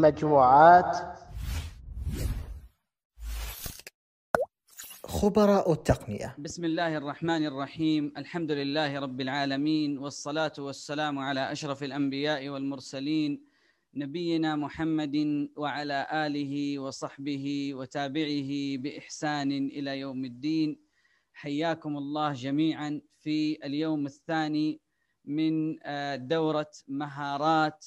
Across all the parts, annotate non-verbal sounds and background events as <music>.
مجموعات خبراء التقنية بسم الله الرحمن الرحيم الحمد لله رب العالمين والصلاة والسلام على أشرف الأنبياء والمرسلين نبينا محمد وعلى آله وصحبه وتابعه بإحسان إلى يوم الدين حياكم الله جميعا في اليوم الثاني من آه، دورة مهارات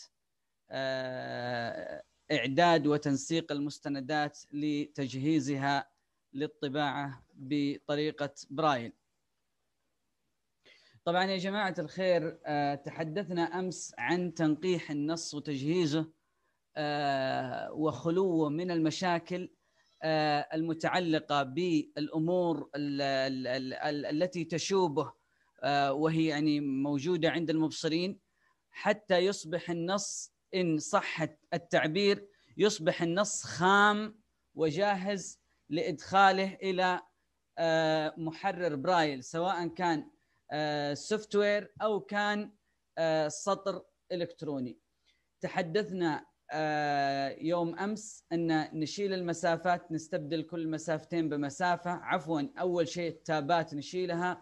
آه، اعداد وتنسيق المستندات لتجهيزها للطباعه بطريقه برايل. طبعا يا جماعه الخير آه، تحدثنا امس عن تنقيح النص وتجهيزه آه، وخلوه من المشاكل المتعلقه بالامور التي تشوبه وهي يعني موجوده عند المبصرين حتى يصبح النص ان صح التعبير يصبح النص خام وجاهز لادخاله الى آه، محرر برايل سواء كان سوفت آه، وير او كان آه، سطر الكتروني تحدثنا يوم امس ان نشيل المسافات نستبدل كل مسافتين بمسافه عفوا اول شيء التابات نشيلها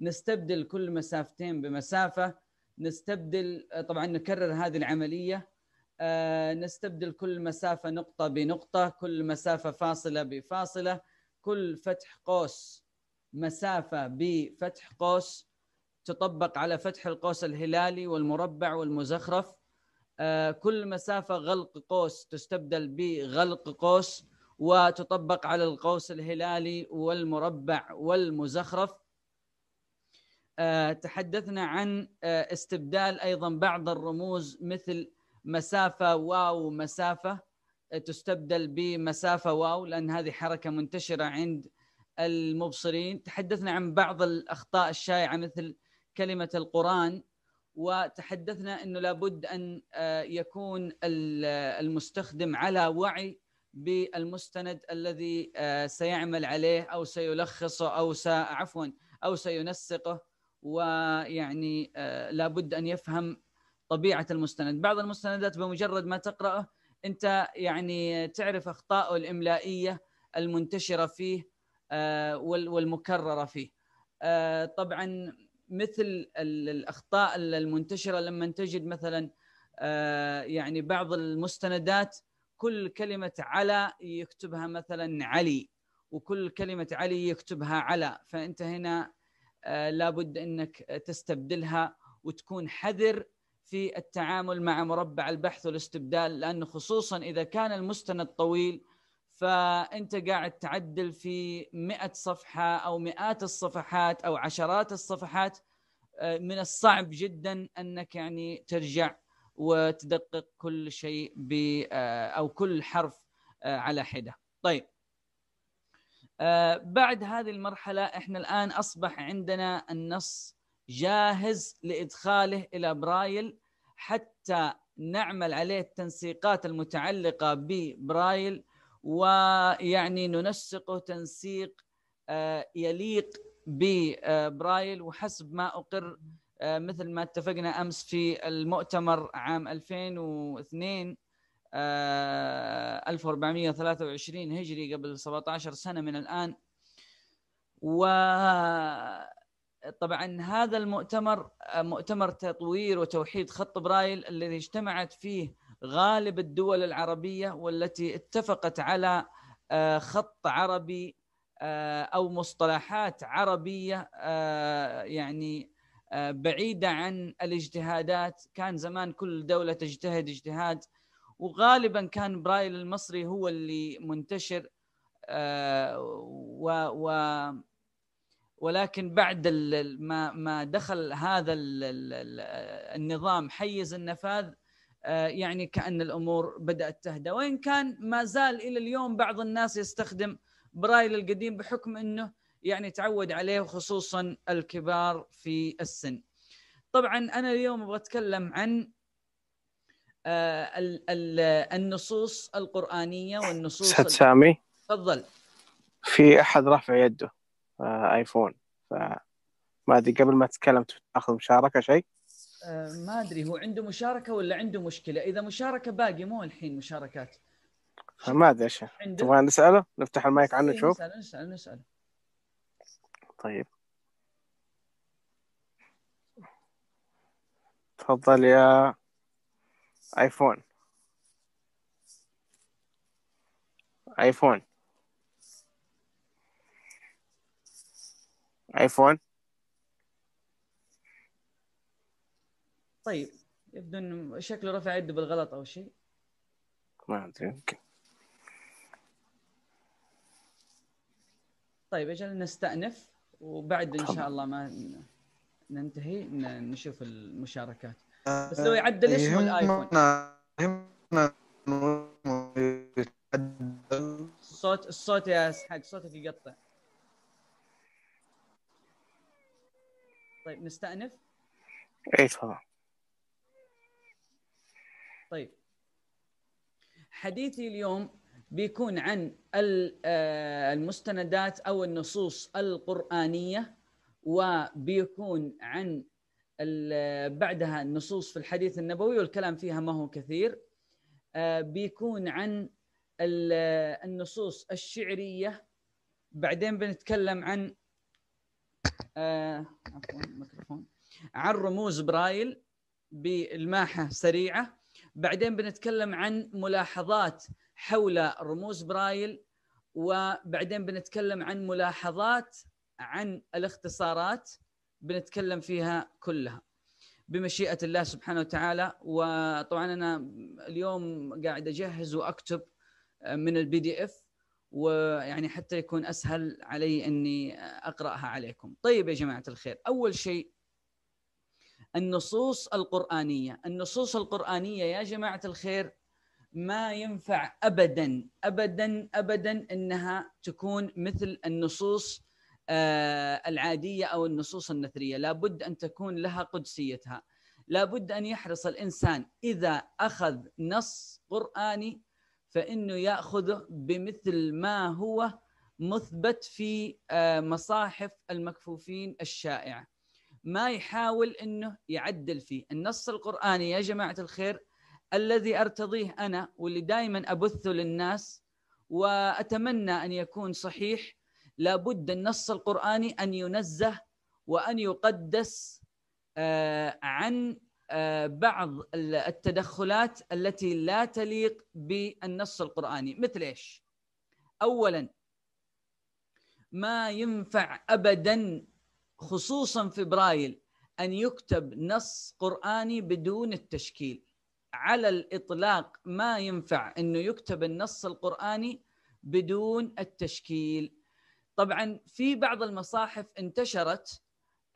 نستبدل كل مسافتين بمسافه نستبدل طبعا نكرر هذه العمليه آه، نستبدل كل مسافه نقطه بنقطه كل مسافه فاصله بفاصله كل فتح قوس مسافه بفتح قوس تطبق على فتح القوس الهلالي والمربع والمزخرف آه، كل مسافة غلق قوس تستبدل بغلق قوس وتطبق على القوس الهلالي والمربع والمزخرف آه، تحدثنا عن آه، استبدال ايضا بعض الرموز مثل مسافه واو مسافه آه، تستبدل بمسافه واو لان هذه حركه منتشره عند المبصرين تحدثنا عن بعض الاخطاء الشائعه مثل كلمه القران وتحدثنا انه لابد ان يكون المستخدم على وعي بالمستند الذي سيعمل عليه او سيلخصه او عفوا او سينسقه ويعني آه، لابد ان يفهم طبيعه المستند بعض المستندات بمجرد ما تقراه انت يعني تعرف اخطائه الاملائيه المنتشره فيه آه، والمكرره فيه آه، طبعا مثل الاخطاء المنتشره لما تجد مثلا يعني بعض المستندات كل كلمه على يكتبها مثلا علي وكل كلمه علي يكتبها على فانت هنا آه، لابد انك تستبدلها وتكون حذر في التعامل مع مربع البحث والاستبدال لانه خصوصا اذا كان المستند طويل فانت قاعد تعدل في 100 صفحه او مئات الصفحات او عشرات الصفحات آه، من الصعب جدا انك يعني ترجع وتدقق كل شيء آه، او كل حرف على حده. طيب آه، بعد هذه المرحلة احنا الآن أصبح عندنا النص جاهز لإدخاله إلى برايل حتى نعمل عليه التنسيقات المتعلقة ببرايل ويعني ننسقه تنسيق آه، يليق ببرايل وحسب ما أقر آه، مثل ما اتفقنا أمس في المؤتمر عام 2002 1423 آه، هجري قبل 17 سنه من الان و طبعا هذا المؤتمر آه، مؤتمر تطوير وتوحيد خط برايل الذي اجتمعت فيه غالب الدول العربيه والتي اتفقت على آه، خط عربي او مصطلحات عربيه يعني بعيده عن الاجتهادات كان زمان كل دوله تجتهد اجتهاد وغالبا كان برايل المصري هو اللي منتشر آه، و, و ولكن بعد ما ما دخل هذا النظام حيز النفاذ آه، يعني كان الامور بدات تهدى وان كان ما زال الى اليوم بعض الناس يستخدم برايل القديم بحكم انه يعني تعود عليه خصوصا الكبار في السن. طبعا انا اليوم ابغى اتكلم عن آه، النصوص القرآنية والنصوص سعد سامي تفضل في أحد رفع يده آه، آيفون ما أدري قبل ما تتكلم تاخذ مشاركة شيء آه، ما أدري هو عنده مشاركة ولا عنده مشكلة إذا مشاركة باقي مو الحين مشاركات ما أدري إيش تبغى نسأله نفتح المايك عنه إيه، نشوف نسأله نسأله نسأله طيب تفضل يا ايفون ايفون ايفون طيب يبدو انه شكله رفع يده بالغلط او شيء ما ادري يمكن طيب اجل نستأنف وبعد ان شاء الله ما ننتهي نشوف المشاركات بس لو يعدل ايش آه، هو الايفون؟ الصوت الصوت يا اسحاق صوتك يقطع طيب نستأنف؟ اي تفضل طيب حديثي اليوم بيكون عن آه، المستندات او النصوص القرآنية وبيكون عن بعدها النصوص في الحديث النبوي والكلام فيها ما هو كثير آه، بيكون عن النصوص الشعريه بعدين بنتكلم عن آه، عفوا الميكروفون عن رموز برايل بالماحه سريعه بعدين بنتكلم عن ملاحظات حول رموز برايل وبعدين بنتكلم عن ملاحظات عن الاختصارات بنتكلم فيها كلها بمشيئه الله سبحانه وتعالى وطبعا انا اليوم قاعد اجهز واكتب من البي دي اف ويعني حتى يكون اسهل علي اني اقراها عليكم. طيب يا جماعه الخير، اول شيء النصوص القرانيه، النصوص القرانيه يا جماعه الخير ما ينفع ابدا ابدا ابدا انها تكون مثل النصوص آه، العاديه او النصوص النثريه لابد ان تكون لها قدسيتها لابد ان يحرص الانسان اذا اخذ نص قراني فانه ياخذه بمثل ما هو مثبت في آه، مصاحف المكفوفين الشائعه ما يحاول انه يعدل فيه النص القراني يا جماعه الخير الذي ارتضيه انا واللي دائما ابثه للناس واتمنى ان يكون صحيح لابد النص القرآني أن ينزه وأن يقدس آه، عن آه، بعض التدخلات التي لا تليق بالنص القرآني مثل إيش؟ أولا ما ينفع أبدا خصوصا في برايل أن يكتب نص قرآني بدون التشكيل على الإطلاق ما ينفع أنه يكتب النص القرآني بدون التشكيل طبعا في بعض المصاحف انتشرت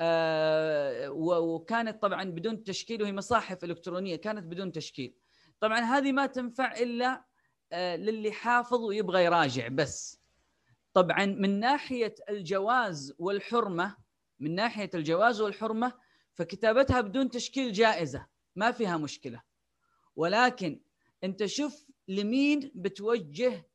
آه، وكانت طبعا بدون تشكيل وهي مصاحف الكترونيه كانت بدون تشكيل طبعا هذه ما تنفع الا آه، للي حافظ ويبغى يراجع بس طبعا من ناحيه الجواز والحرمه من ناحيه الجواز والحرمه فكتابتها بدون تشكيل جائزه ما فيها مشكله ولكن انت شوف لمين بتوجه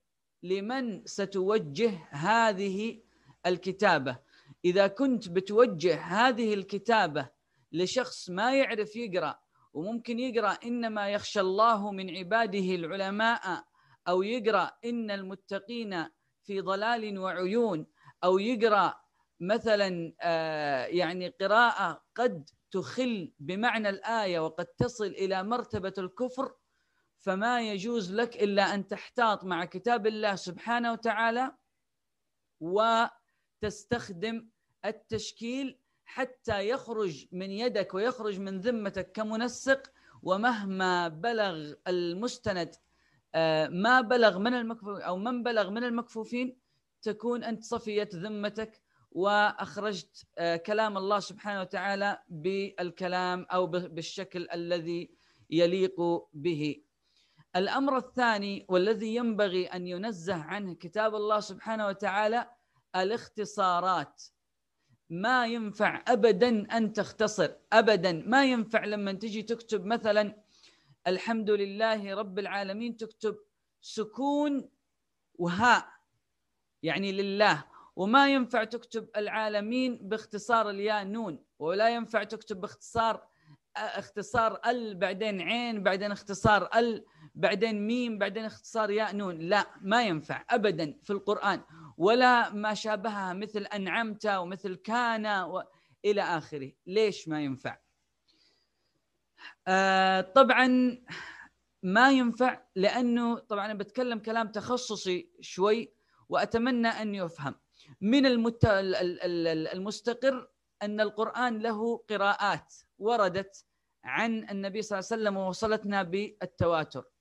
لمن ستوجه هذه الكتابة إذا كنت بتوجه هذه الكتابة لشخص ما يعرف يقرأ وممكن يقرأ إنما يخشى الله من عباده العلماء أو يقرأ إن المتقين في ضلال وعيون أو يقرأ مثلا آه، يعني قراءة قد تخل بمعنى الآية وقد تصل إلى مرتبة الكفر فما يجوز لك الا ان تحتاط مع كتاب الله سبحانه وتعالى وتستخدم التشكيل حتى يخرج من يدك ويخرج من ذمتك كمنسق ومهما بلغ المستند آه، ما بلغ من المكفوف او من بلغ من المكفوفين تكون انت صفيت ذمتك واخرجت آه، كلام الله سبحانه وتعالى بالكلام او بالشكل الذي يليق به الأمر الثاني والذي ينبغي أن ينزه عنه كتاب الله سبحانه وتعالى الاختصارات ما ينفع أبدا أن تختصر أبدا ما ينفع لما تجي تكتب مثلا الحمد لله رب العالمين تكتب سكون وهاء يعني لله وما ينفع تكتب العالمين باختصار الياء نون ولا ينفع تكتب باختصار اختصار ال بعدين عين بعدين اختصار ال بعدين ميم بعدين اختصار ياء نون لا ما ينفع ابدا في القران ولا ما شابهها مثل انعمت ومثل كان الى اخره ليش ما ينفع آه طبعا ما ينفع لانه طبعا انا بتكلم كلام تخصصي شوي واتمنى ان يفهم من المت... المستقر ان القران له قراءات وردت عن النبي صلى الله عليه وسلم ووصلتنا بالتواتر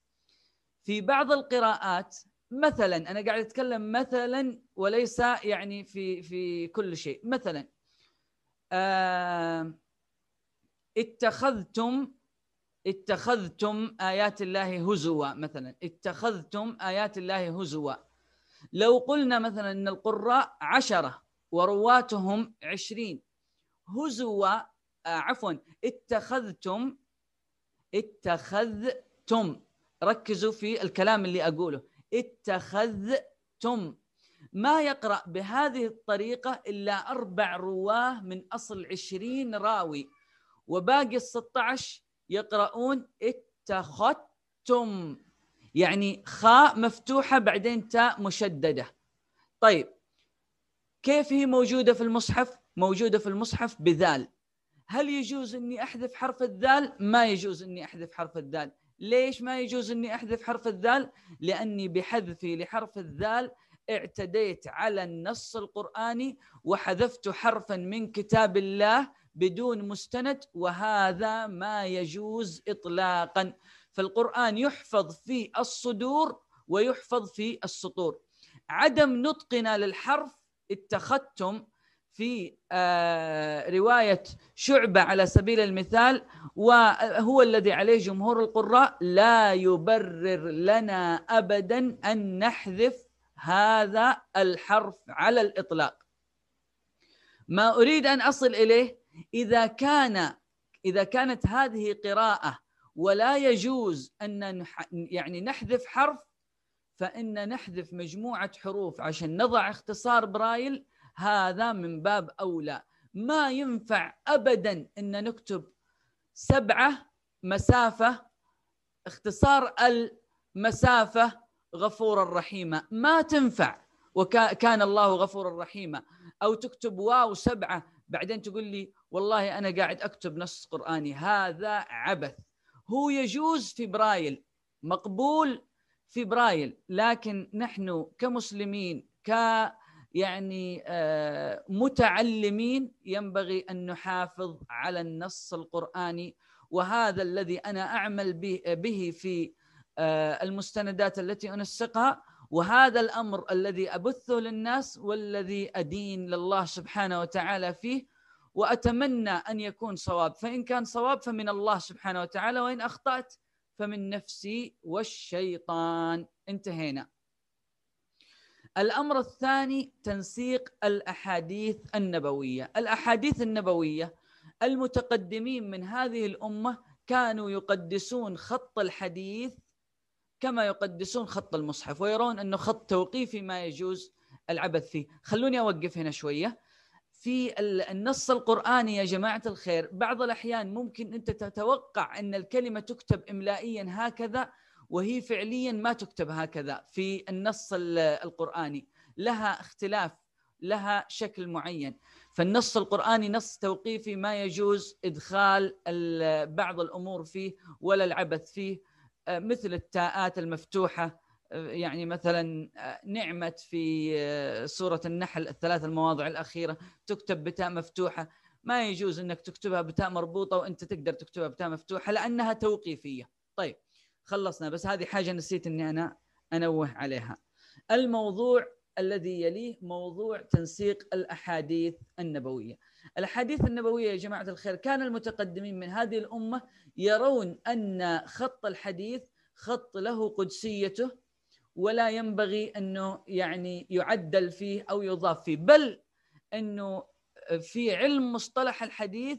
في بعض القراءات مثلا انا قاعد اتكلم مثلا وليس يعني في في كل شيء مثلا آه اتخذتم اتخذتم ايات الله هزوا مثلا اتخذتم ايات الله هزوا لو قلنا مثلا ان القراء عشره ورواتهم عشرين هزوا آه عفوا اتخذتم اتخذتم ركزوا في الكلام اللي اقوله اتخذتم ما يقرأ بهذه الطريقة إلا أربع رواه من أصل عشرين راوي وباقي الستة عشر يقرؤون اتخذتم يعني خاء مفتوحة بعدين تاء مشددة طيب كيف هي موجودة في المصحف؟ موجودة في المصحف بذال هل يجوز أني أحذف حرف الذال؟ ما يجوز أني أحذف حرف الذال ليش ما يجوز اني احذف حرف الذال؟ لاني بحذفي لحرف الذال اعتديت على النص القراني وحذفت حرفا من كتاب الله بدون مستند وهذا ما يجوز اطلاقا فالقران يحفظ في الصدور ويحفظ في السطور عدم نطقنا للحرف اتخذتم في آه، رواية شعبة على سبيل المثال وهو الذي عليه جمهور القراء لا يبرر لنا أبدا أن نحذف هذا الحرف على الإطلاق ما أريد أن أصل إليه إذا كان إذا كانت هذه قراءة ولا يجوز أن يعني نحذف حرف فإن نحذف مجموعة حروف عشان نضع اختصار برايل هذا من باب أولى ما ينفع أبدا أن نكتب سبعة مسافة اختصار المسافة غفورا رحيما ما تنفع وكان الله غفورا رحيما أو تكتب واو سبعة بعدين تقول لي والله أنا قاعد أكتب نص قرآني هذا عبث هو يجوز في برايل مقبول في برايل لكن نحن كمسلمين ك يعني آه، متعلمين ينبغي ان نحافظ على النص القراني وهذا الذي انا اعمل به في آه، المستندات التي انسقها وهذا الامر الذي ابثه للناس والذي ادين لله سبحانه وتعالى فيه واتمنى ان يكون صواب فان كان صواب فمن الله سبحانه وتعالى وان اخطات فمن نفسي والشيطان انتهينا الأمر الثاني تنسيق الأحاديث النبوية الأحاديث النبوية المتقدمين من هذه الأمة كانوا يقدسون خط الحديث كما يقدسون خط المصحف ويرون أنه خط توقيفي ما يجوز العبث فيه خلوني أوقف هنا شوية في النص القرآني يا جماعة الخير بعض الأحيان ممكن أنت تتوقع أن الكلمة تكتب إملائيا هكذا وهي فعليا ما تكتب هكذا في النص القرآني لها اختلاف لها شكل معين فالنص القرآني نص توقيفي ما يجوز إدخال بعض الأمور فيه ولا العبث فيه آه، مثل التاءات المفتوحة آه، يعني مثلا آه، نعمة في سورة النحل الثلاث المواضع الأخيرة تكتب بتاء مفتوحة ما يجوز أنك تكتبها بتاء مربوطة وأنت تقدر تكتبها بتاء مفتوحة لأنها توقيفية طيب خلصنا بس هذه حاجه نسيت اني انا انوه عليها الموضوع الذي يليه موضوع تنسيق الاحاديث النبويه الاحاديث النبويه يا جماعه الخير كان المتقدمين من هذه الامه يرون ان خط الحديث خط له قدسيته ولا ينبغي انه يعني يعدل فيه او يضاف فيه بل انه في علم مصطلح الحديث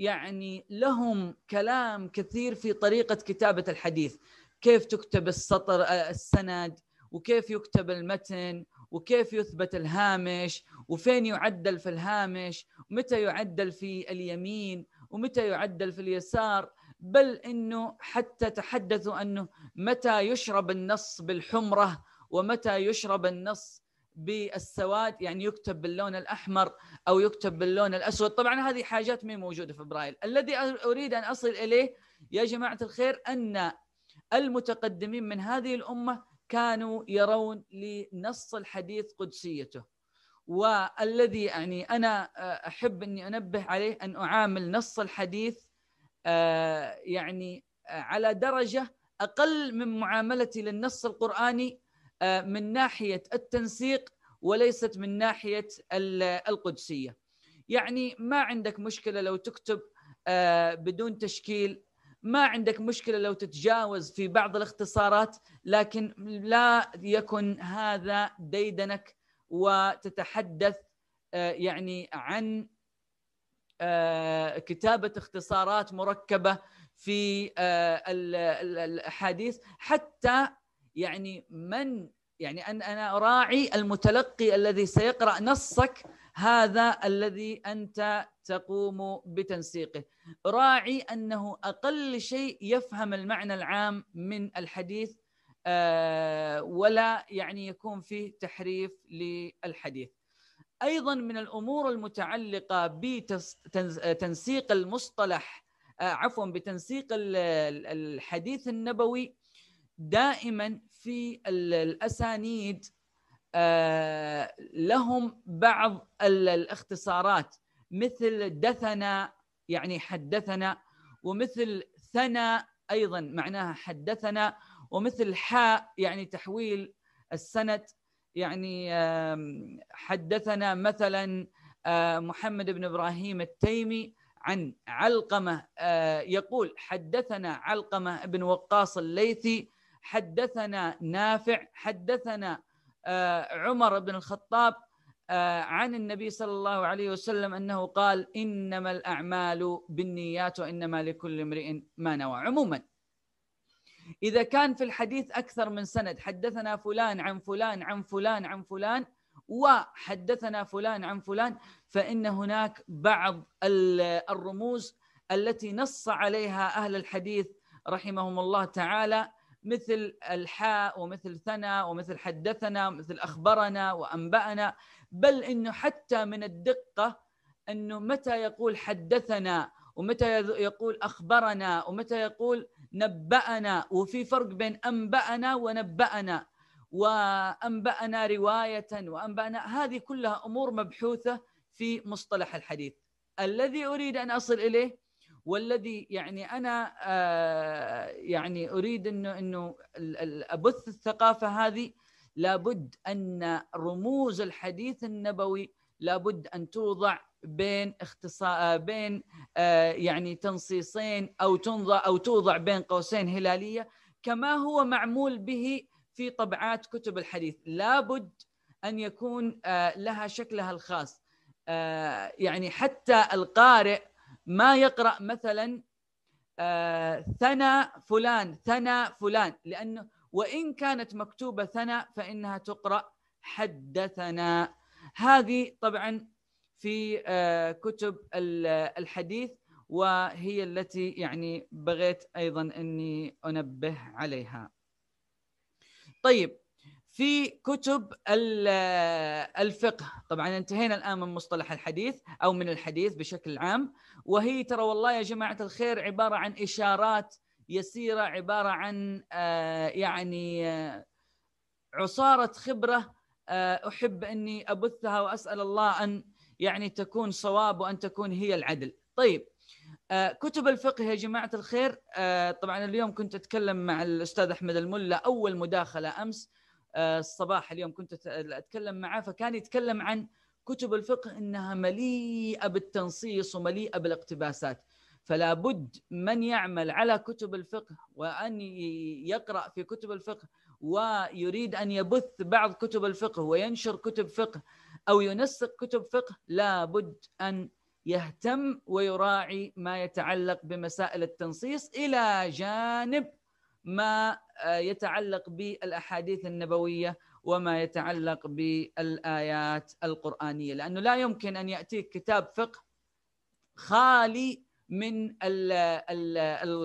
يعني لهم كلام كثير في طريقه كتابه الحديث كيف تكتب السطر آه، السند وكيف يكتب المتن وكيف يثبت الهامش وفين يعدل في الهامش ومتى يعدل في اليمين ومتى يعدل في اليسار بل انه حتى تحدثوا انه متى يشرب النص بالحمره ومتى يشرب النص بالسواد يعني يكتب باللون الاحمر او يكتب باللون الاسود طبعا هذه حاجات ما موجوده في برايل الذي اريد ان اصل اليه يا جماعه الخير ان المتقدمين من هذه الامه كانوا يرون لنص الحديث قدسيته والذي يعني انا احب اني انبه عليه ان اعامل نص الحديث آه، يعني على درجه اقل من معاملتي للنص القراني آه، من ناحيه التنسيق وليست من ناحيه القدسيه. يعني ما عندك مشكله لو تكتب آه، بدون تشكيل ما عندك مشكله لو تتجاوز في بعض الاختصارات لكن لا يكن هذا ديدنك وتتحدث آه، يعني عن كتابه اختصارات مركبه في الاحاديث حتى يعني من يعني أن أنا أراعي المتلقي الذي سيقرأ نصك هذا الذي أنت تقوم بتنسيقه راعي أنه أقل شيء يفهم المعنى العام من الحديث آه، ولا يعني يكون فيه تحريف للحديث ايضا من الامور المتعلقه بتنسيق المصطلح آه، عفوا بتنسيق الحديث النبوي دائما في الاسانيد آه، لهم بعض الاختصارات مثل دثنا يعني حدثنا ومثل ثنا ايضا معناها حدثنا ومثل حاء يعني تحويل السند يعني حدثنا مثلا آه، محمد بن ابراهيم التيمي عن علقمه آه، يقول حدثنا علقمه بن وقاص الليثي حدثنا نافع حدثنا آه، عمر بن الخطاب آه، عن النبي صلى الله عليه وسلم انه قال انما الاعمال بالنيات وانما لكل امرئ ما نوى عموما اذا كان في الحديث اكثر من سند حدثنا فلان عن فلان عن فلان عن فلان وحدثنا فلان عن فلان فان هناك بعض الرموز التي نص عليها اهل الحديث رحمهم الله تعالى مثل الحاء ومثل ثنا ومثل حدثنا مثل أخبرنا وأنبأنا بل أنه حتى من الدقة أنه متى يقول حدثنا ومتى يقول أخبرنا ومتى يقول نبأنا وفي فرق بين أنبأنا ونبأنا وأنبأنا رواية وأنبأنا هذه كلها أمور مبحوثة في مصطلح الحديث الذي أريد أن أصل إليه والذي يعني انا آه، يعني اريد انه انه ابث الثقافه هذه لابد ان رموز الحديث النبوي لابد ان توضع بين اختصاء آه، بين آه، يعني تنصيصين او تنضع او توضع بين قوسين هلاليه كما هو معمول به في طبعات كتب الحديث لابد ان يكون لها شكلها الخاص يعني حتى القارئ ما يقرأ مثلا آه ثنى فلان ثنى فلان لأنه وإن كانت مكتوبة ثنى فإنها تقرأ حدثنا هذه طبعا في آه كتب الحديث وهي التي يعني بغيت أيضا أني أنبه عليها طيب في كتب آه، الفقه طبعا انتهينا الآن من مصطلح الحديث أو من الحديث بشكل عام وهي ترى والله يا جماعه الخير عباره عن اشارات يسيره عباره عن آه، يعني آه، عصاره خبره آه، احب اني ابثها واسال الله ان يعني تكون صواب وان تكون هي العدل. طيب كتب الفقه يا جماعه الخير طبعا اليوم كنت اتكلم مع الاستاذ احمد الملا اول مداخله امس الصباح اليوم كنت اتكلم معه فكان يتكلم عن كتب الفقه انها مليئه بالتنصيص ومليئه بالاقتباسات فلا بد من يعمل على كتب الفقه وان يقرا في كتب الفقه ويريد ان يبث بعض كتب الفقه وينشر كتب فقه او ينسق كتب فقه لا بد ان يهتم ويراعي ما يتعلق بمسائل التنصيص الى جانب ما آه، يتعلق بالاحاديث النبويه وما يتعلق بالآيات القرآنية لأنه لا يمكن أن يأتيك كتاب فقه خالي من الـ الـ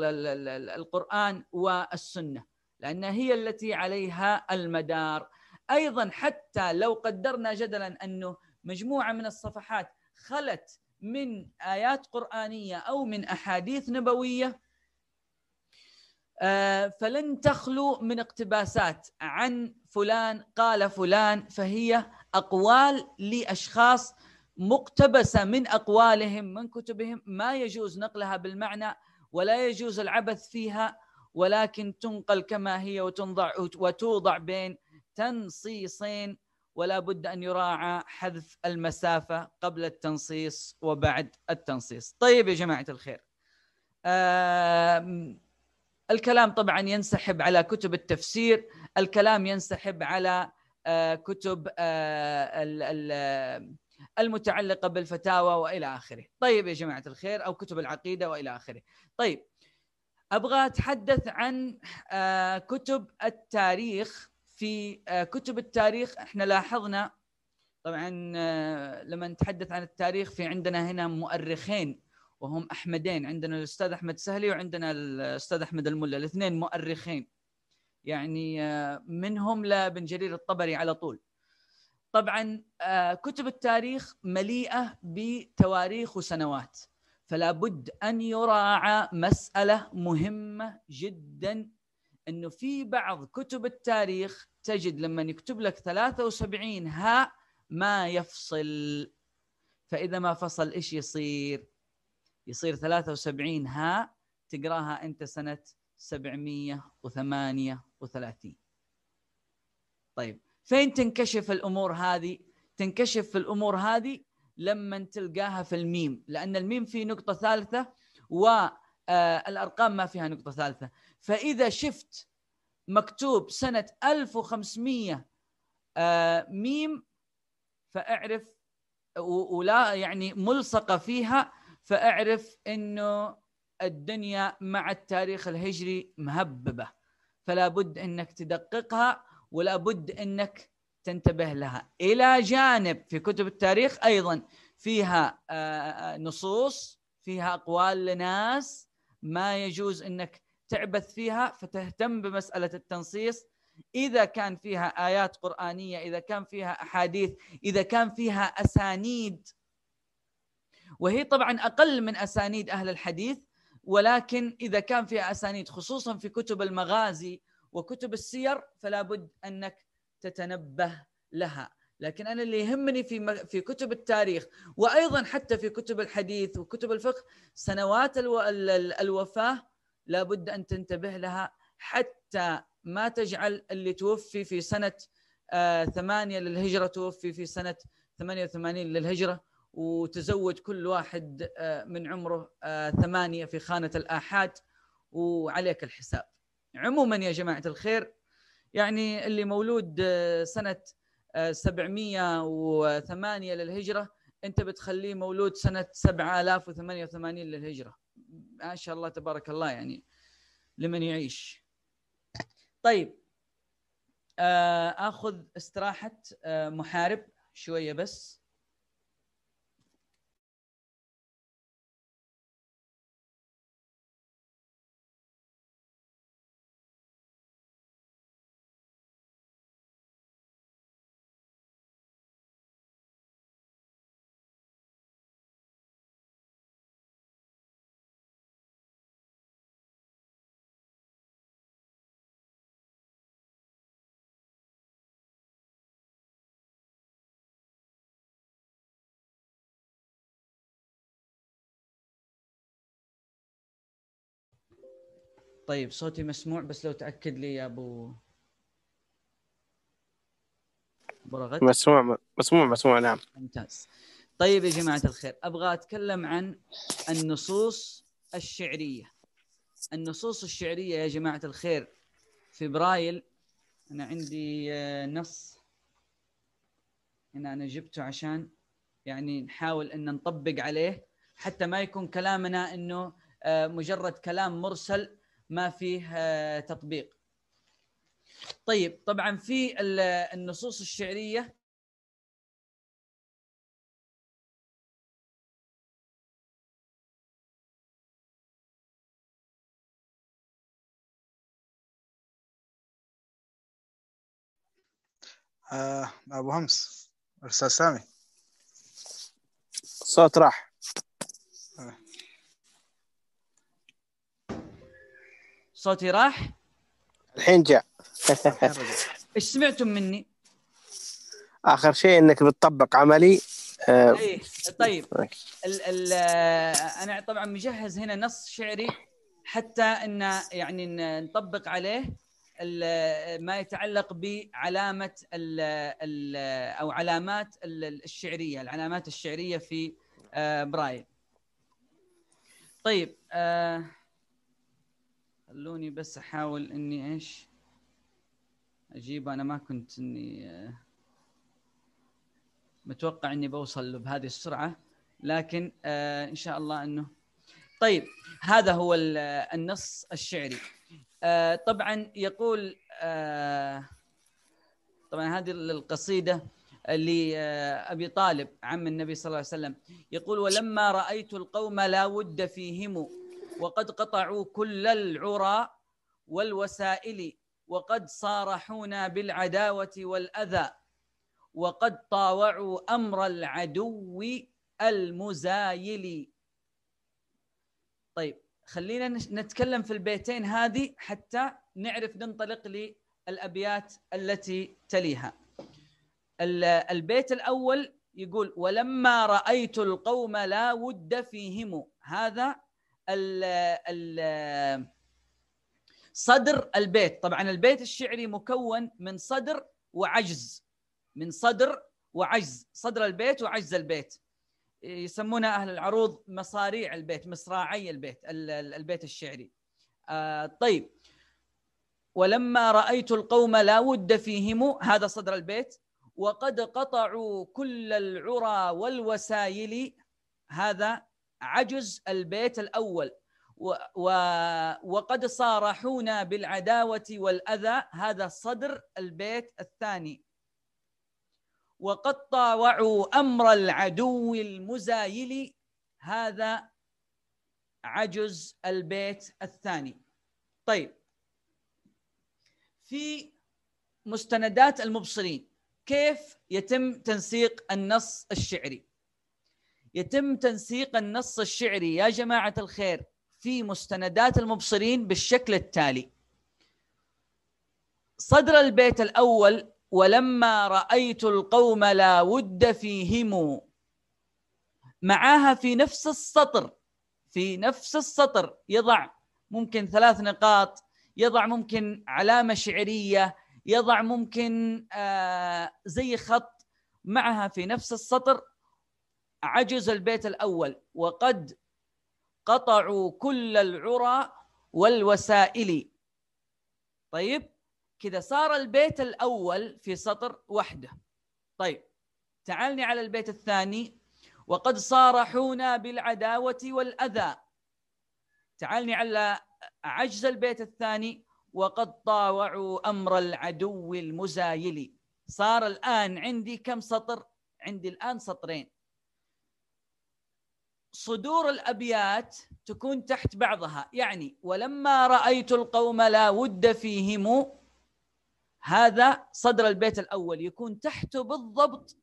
الـ القرآن والسنة لأنها هي التي عليها المدار أيضا حتى لو قدرنا جدلا أنه مجموعة من الصفحات خلت من آيات قرآنية أو من أحاديث نبوية آه، فلن تخلو من اقتباسات عن فلان قال فلان فهي اقوال لاشخاص مقتبسه من اقوالهم من كتبهم ما يجوز نقلها بالمعنى ولا يجوز العبث فيها ولكن تنقل كما هي وتنضع وتوضع بين تنصيصين ولا بد ان يراعى حذف المسافه قبل التنصيص وبعد التنصيص. طيب يا جماعه الخير. آه الكلام طبعا ينسحب على كتب التفسير الكلام ينسحب على آه، كتب آه، المتعلقة بالفتاوى وإلى آخره طيب يا جماعة الخير أو كتب العقيدة وإلى آخره طيب أبغى أتحدث عن آه، كتب التاريخ في كتب التاريخ احنا لاحظنا طبعا لما نتحدث عن التاريخ في عندنا هنا مؤرخين وهم احمدين عندنا الاستاذ احمد سهلي وعندنا الاستاذ احمد الملا الاثنين مؤرخين يعني آه، منهم لابن جرير الطبري على طول طبعا آه، كتب التاريخ مليئه بتواريخ وسنوات فلا بد ان يراعى مساله مهمه جدا انه في بعض كتب التاريخ تجد لما يكتب لك 73 هاء ما يفصل فاذا ما فصل ايش يصير؟ يصير 73 هاء تقراها انت سنه 758 وثلاثين طيب فين تنكشف الأمور هذه تنكشف في الأمور هذه لما تلقاها في الميم لأن الميم فيه نقطة ثالثة والأرقام آه، ما فيها نقطة ثالثة فإذا شفت مكتوب سنة 1500 آه، ميم فاعرف ولا يعني ملصقة فيها فاعرف أنه الدنيا مع التاريخ الهجري مهببة فلا بد انك تدققها ولا بد انك تنتبه لها الى جانب في كتب التاريخ ايضا فيها آه، آه، نصوص فيها اقوال لناس ما يجوز انك تعبث فيها فتهتم بمساله التنصيص اذا كان فيها ايات قرانيه اذا كان فيها احاديث اذا كان فيها اسانيد وهي طبعا اقل من اسانيد اهل الحديث ولكن إذا كان فيها أسانيد خصوصا في كتب المغازي وكتب السير فلا بد أنك تتنبه لها لكن أنا اللي يهمني في, في كتب التاريخ وأيضا حتى في كتب الحديث وكتب الفقه سنوات الو... الوفاة لا بد أن تنتبه لها حتى ما تجعل اللي توفي في سنة آه ثمانية للهجرة توفي في سنة 88 للهجرة وتزوج كل واحد آه، من عمره آه، ثمانية في خانة الآحاد وعليك الحساب عموما يا جماعة الخير يعني اللي مولود آه، سنة 708 للهجرة أنت بتخليه مولود سنة 7088 للهجرة ما شاء الله تبارك الله يعني لمن يعيش طيب آخذ استراحة محارب شوية بس طيب صوتي مسموع بس لو تاكد لي يا ابو ابو رغد مسموع مسموع مسموع نعم ممتاز طيب يا جماعه الخير ابغى اتكلم عن النصوص الشعريه النصوص الشعريه يا جماعه الخير في برايل انا عندي آه، نص هنا انا جبته عشان يعني نحاول ان نطبق عليه حتى ما يكون كلامنا انه آه، مجرد كلام مرسل ما فيه آه، تطبيق طيب طبعا في النصوص الشعريه آه، ابو همس استاذ سامي الصوت راح صوتي راح الحين جاء <laughs> ايش سمعتم مني؟ اخر شيء انك بتطبق عملي آه، ايه طيب ال ال آه، انا طبعا مجهز هنا نص شعري حتى ان يعني نطبق عليه ما يتعلق بعلامه ال ال او علامات الشعريه العلامات الشعريه في آه برايل طيب آه خلوني بس احاول اني ايش اجيب انا ما كنت اني آه، متوقع اني بوصل له بهذه السرعه لكن آه، ان شاء الله انه طيب هذا هو آه، النص الشعري طبعا يقول طبعا هذه القصيده لابي طالب عم النبي صلى الله عليه وسلم يقول ولما رايت القوم لا ود فيهم وقد قطعوا كل العرى والوسائل وقد صارحونا بالعداوة والأذى وقد طاوعوا أمر العدو المزايل طيب خلينا نتكلم في البيتين هذه حتى نعرف ننطلق للأبيات التي تليها البيت الأول يقول ولما رأيت القوم لا ود فيهم هذا ال صدر البيت طبعا البيت الشعري مكون من صدر وعجز من صدر وعجز صدر البيت وعجز البيت يسمونها اهل العروض مصاريع البيت مصراعي البيت البيت الشعري آه، طيب ولما رايت القوم لا ود فيهم هذا صدر البيت وقد قطعوا كل العرى والوسايل هذا عجز البيت الأول و و وقد صارحونا بالعداوة والأذى هذا صدر البيت الثاني وقد طاوعوا أمر العدو المزايل هذا عجز البيت الثاني طيب في مستندات المبصرين كيف يتم تنسيق النص الشعري يتم تنسيق النص الشعري يا جماعة الخير في مستندات المبصرين بالشكل التالي صدر البيت الأول ولما رأيت القوم لا ود فيهم معاها في نفس السطر في نفس السطر يضع ممكن ثلاث نقاط يضع ممكن علامة شعرية يضع ممكن آه زي خط معها في نفس السطر عجز البيت الأول وقد قطعوا كل العرى والوسائل طيب كذا صار البيت الأول في سطر وحده طيب تعالني على البيت الثاني وقد صارحونا بالعداوة والأذى تعالني على عجز البيت الثاني وقد طاوعوا أمر العدو المزايل صار الآن عندي كم سطر؟ عندي الآن سطرين صدور الابيات تكون تحت بعضها يعني ولما رايت القوم لا ود فيهم هذا صدر البيت الاول يكون تحته بالضبط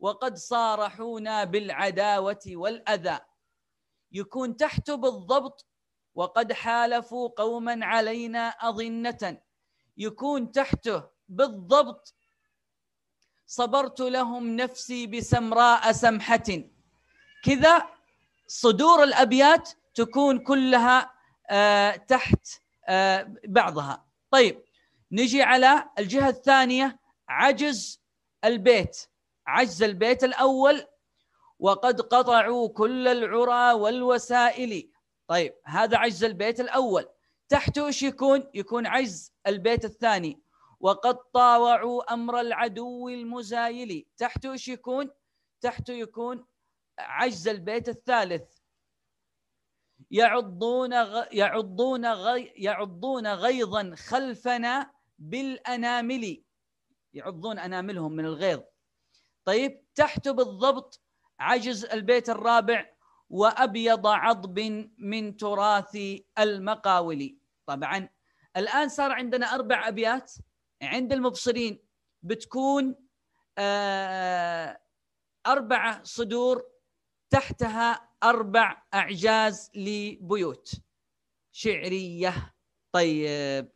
وقد صارحونا بالعداوه والاذى يكون تحته بالضبط وقد حالفوا قوما علينا اظنه يكون تحته بالضبط صبرت لهم نفسي بسمراء سمحه كذا صدور الابيات تكون كلها آه، تحت آه، بعضها طيب نجي على الجهه الثانيه عجز البيت عجز البيت الاول وقد قطعوا كل العرى والوسائل طيب هذا عجز البيت الاول تحته ايش يكون يكون عجز البيت الثاني وقد طاوعوا امر العدو المزايل تحته ايش يكون تحته يكون عجز البيت الثالث يعضون يعضون يعضون غيظا خلفنا بالانامل يعضون اناملهم من الغيظ طيب تحت بالضبط عجز البيت الرابع وابيض عضب من تراث المقاول طبعا الان صار عندنا اربع ابيات عند المبصرين بتكون آه، أربعة صدور تحتها أربع أعجاز لبيوت شعرية طيب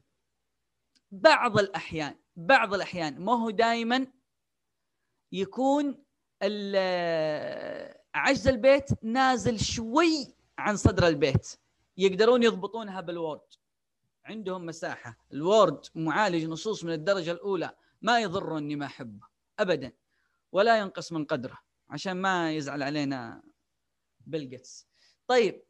بعض الأحيان بعض الأحيان ما هو دائما يكون عجز البيت نازل شوي عن صدر البيت يقدرون يضبطونها بالوورد عندهم مساحة الوورد معالج نصوص من الدرجة الأولى ما يضر أني ما أحبه أبدا ولا ينقص من قدره عشان ما يزعل علينا بيل جيتس طيب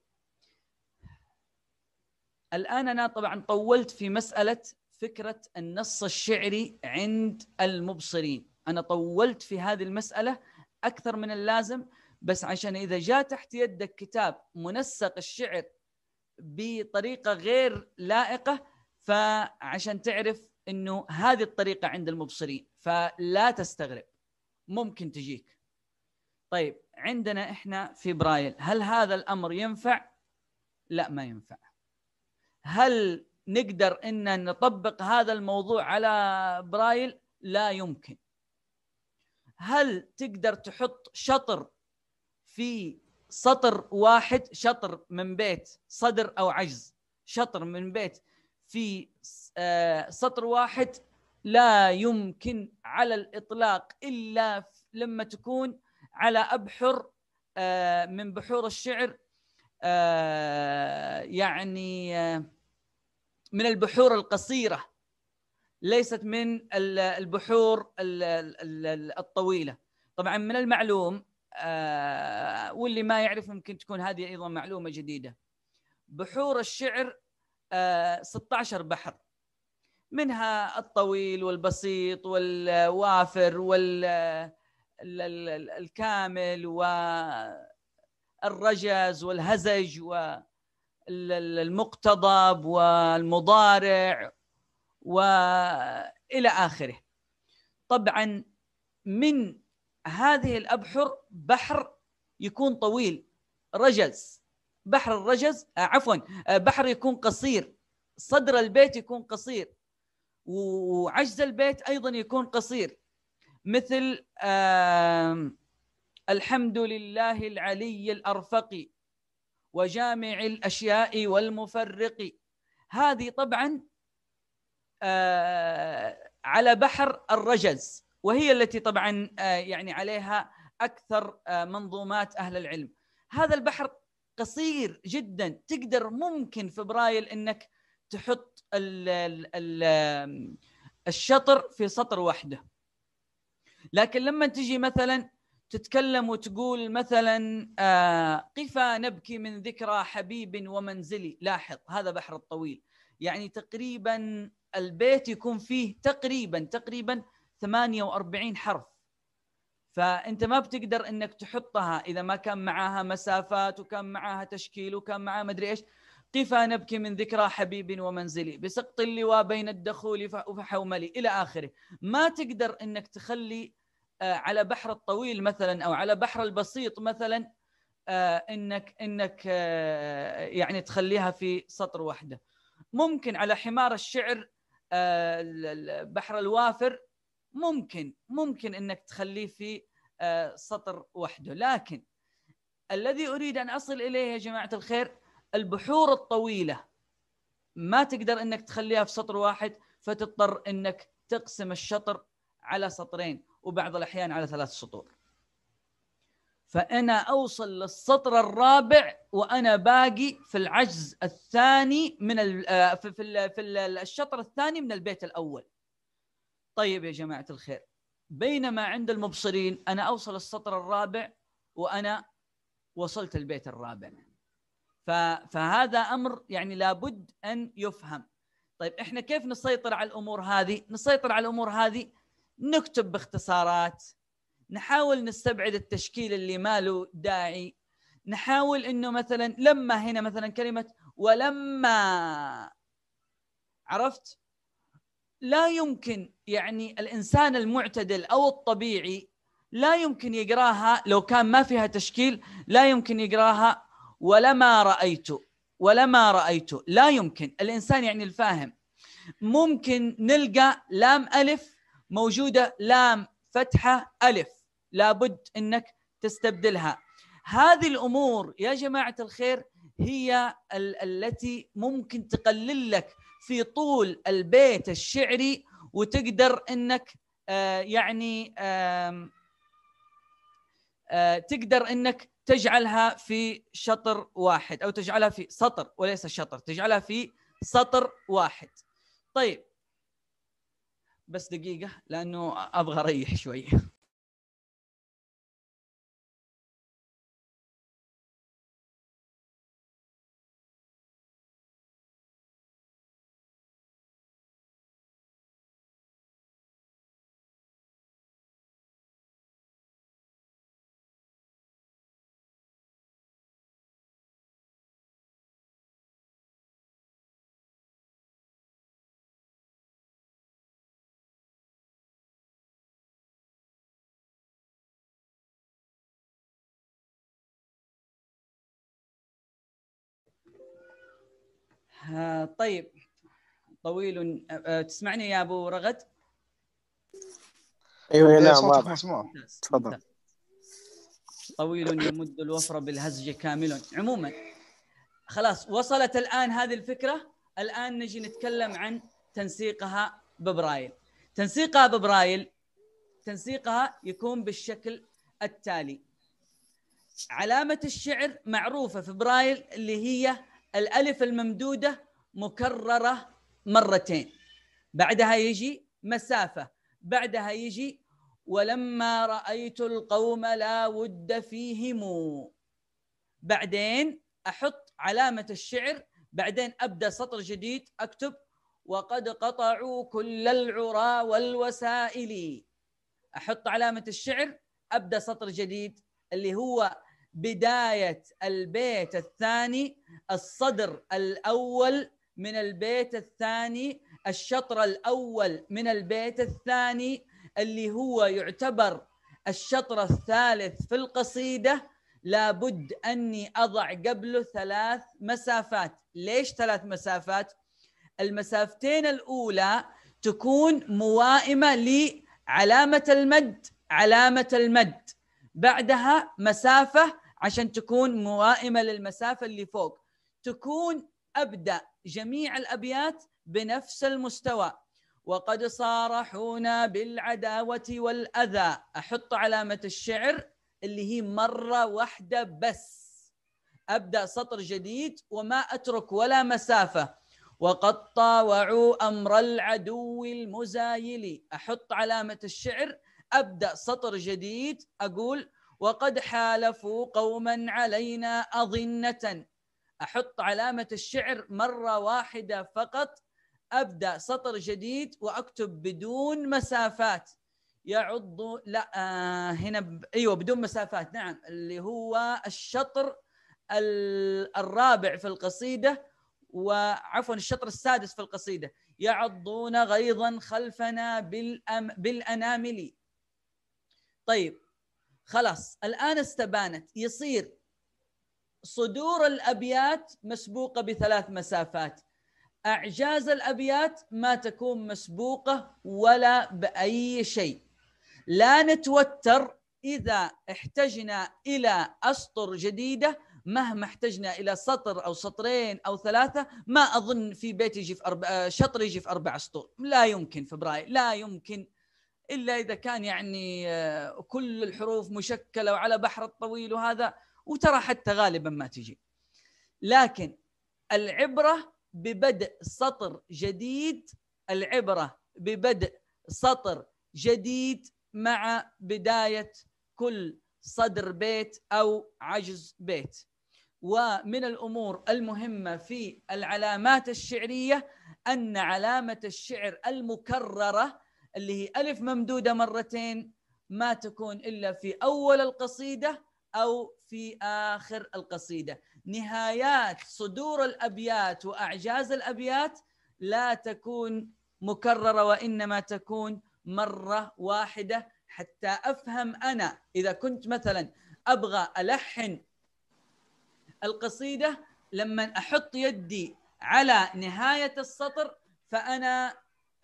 الان انا طبعا طولت في مساله فكره النص الشعري عند المبصرين انا طولت في هذه المساله اكثر من اللازم بس عشان اذا جاء تحت يدك كتاب منسق الشعر بطريقه غير لائقه فعشان تعرف انه هذه الطريقه عند المبصرين فلا تستغرب ممكن تجيك طيب عندنا احنا في برايل هل هذا الامر ينفع لا ما ينفع هل نقدر ان نطبق هذا الموضوع على برايل لا يمكن هل تقدر تحط شطر في سطر واحد شطر من بيت صدر او عجز شطر من بيت في آه، سطر واحد لا يمكن على الاطلاق الا لما تكون على أبحر آه، من بحور الشعر آه، يعني آه، من البحور القصيرة ليست من البحور الطويلة طبعا من المعلوم واللي ما يعرف ممكن تكون هذه أيضا معلومة جديدة بحور الشعر 16 بحر منها الطويل والبسيط والوافر وال الكامل والرجز والهزج والمقتضب والمضارع والى اخره طبعا من هذه الابحر بحر يكون طويل رجز بحر الرجز آه، عفوا آه، بحر يكون قصير صدر البيت يكون قصير وعجز البيت ايضا يكون قصير مثل الحمد لله العلي الأرفق وجامع الأشياء والمفرق هذه طبعا آه، على بحر الرجز وهي التي طبعا آه، يعني عليها أكثر آه، منظومات أهل العلم هذا البحر قصير جدا تقدر ممكن في برايل أنك تحط الـ الـ الشطر في سطر وحده لكن لما تجي مثلا تتكلم وتقول مثلا آه، قفا نبكي من ذكرى حبيب ومنزلي لاحظ هذا بحر الطويل يعني تقريبا البيت يكون فيه تقريبا تقريبا 48 حرف فانت ما بتقدر انك تحطها اذا ما كان معاها مسافات وكان معاها تشكيل وكان معاها مدري ايش قفا نبكي من ذكرى حبيب ومنزلي بسقط اللواء بين الدخول وفحوملي الى اخره ما تقدر انك تخلي آه، على بحر الطويل مثلا او على بحر البسيط مثلا آه، انك انك آه، يعني تخليها في سطر واحده ممكن على حمار الشعر بحر الوافر ممكن ممكن انك تخليه في سطر وحده لكن الذي اريد ان اصل اليه يا جماعه الخير البحور الطويله ما تقدر انك تخليها في سطر واحد فتضطر انك تقسم الشطر على سطرين وبعض الأحيان على ثلاث سطور فأنا أوصل للسطر الرابع وأنا باقي في العجز الثاني من آه، في في الشطر الثاني من البيت الأول طيب يا جماعة الخير بينما عند المبصرين أنا أوصل السطر الرابع وأنا وصلت البيت الرابع فهذا أمر يعني لابد أن يفهم طيب إحنا كيف نسيطر على الأمور هذه؟ نسيطر على الأمور هذه نكتب باختصارات نحاول نستبعد التشكيل اللي ما له داعي نحاول انه مثلا لما هنا مثلا كلمه ولما عرفت لا يمكن يعني الانسان المعتدل او الطبيعي لا يمكن يقراها لو كان ما فيها تشكيل لا يمكن يقراها ولما رايت ولما رايت لا يمكن الانسان يعني الفاهم ممكن نلقى لام الف موجوده لام فتحه الف لابد انك تستبدلها هذه الامور يا جماعه الخير هي ال- التي ممكن تقلل لك في طول البيت الشعري وتقدر انك آه يعني آه آه تقدر انك تجعلها في شطر واحد او تجعلها في سطر وليس شطر تجعلها في سطر واحد طيب بس دقيقه لانه ابغى اريح شوي آه طيب طويل آه،, آه تسمعني يا ابو رغد؟ ايوه نعم ما تفضل طويل يمد الوفر بالهزج كامل عموما خلاص وصلت الان هذه الفكره الان نجي نتكلم عن تنسيقها ببرايل تنسيقها ببرايل تنسيقها يكون بالشكل التالي علامة الشعر معروفة في برايل اللي هي الألف الممدودة مكررة مرتين بعدها يجي مسافة بعدها يجي ولما رأيت القوم لا ود فيهم بعدين أحط علامة الشعر بعدين أبدأ سطر جديد أكتب وقد قطعوا كل العرى والوسائل أحط علامة الشعر أبدأ سطر جديد اللي هو بداية البيت الثاني الصدر الأول من البيت الثاني الشطر الأول من البيت الثاني اللي هو يعتبر الشطر الثالث في القصيدة لابد أني أضع قبله ثلاث مسافات ليش ثلاث مسافات؟ المسافتين الأولى تكون موائمة لعلامة المد علامة المد بعدها مسافة عشان تكون موائمه للمسافه اللي فوق تكون ابدا جميع الابيات بنفس المستوى وقد صارحونا بالعداوه والاذى احط علامه الشعر اللي هي مره واحده بس ابدا سطر جديد وما اترك ولا مسافه وقد طاوعوا امر العدو المزايل احط علامه الشعر ابدا سطر جديد اقول وقد حالفوا قوما علينا أظنة أحط علامة الشعر مرة واحدة فقط أبدأ سطر جديد وأكتب بدون مسافات يعض لا آه هنا ب... ايوه بدون مسافات نعم اللي هو الشطر الرابع في القصيده وعفوا الشطر السادس في القصيده يعضون غيظا خلفنا بالأم بالانامل طيب خلاص الآن استبانت يصير صدور الأبيات مسبوقة بثلاث مسافات أعجاز الأبيات ما تكون مسبوقة ولا بأي شيء لا نتوتر إذا احتجنا إلى أسطر جديدة مهما احتجنا إلى سطر أو سطرين أو ثلاثة ما أظن في بيت يجي في أربع شطر يجي في أربع أسطور لا يمكن فبراير لا يمكن الا اذا كان يعني آه، كل الحروف مشكله وعلى بحر الطويل وهذا وترى حتى غالبا ما تجي لكن العبره ببدء سطر جديد العبره ببدء سطر جديد مع بدايه كل صدر بيت او عجز بيت ومن الامور المهمه في العلامات الشعريه ان علامه الشعر المكرره اللي هي ألف ممدودة مرتين ما تكون إلا في أول القصيدة أو في آخر القصيدة نهايات صدور الأبيات وأعجاز الأبيات لا تكون مكررة وإنما تكون مرة واحدة حتى أفهم أنا إذا كنت مثلا أبغى ألحن القصيدة لما أحط يدي على نهاية السطر فأنا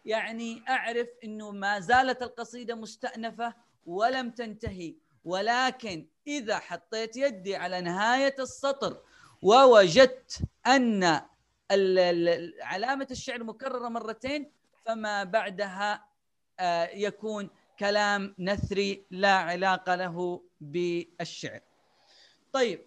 يعني اعرف انه ما زالت القصيده مستانفه ولم تنتهي ولكن اذا حطيت يدي على نهايه السطر ووجدت ان علامه الشعر مكرره مرتين فما بعدها آه، يكون كلام نثري لا علاقه له بالشعر. طيب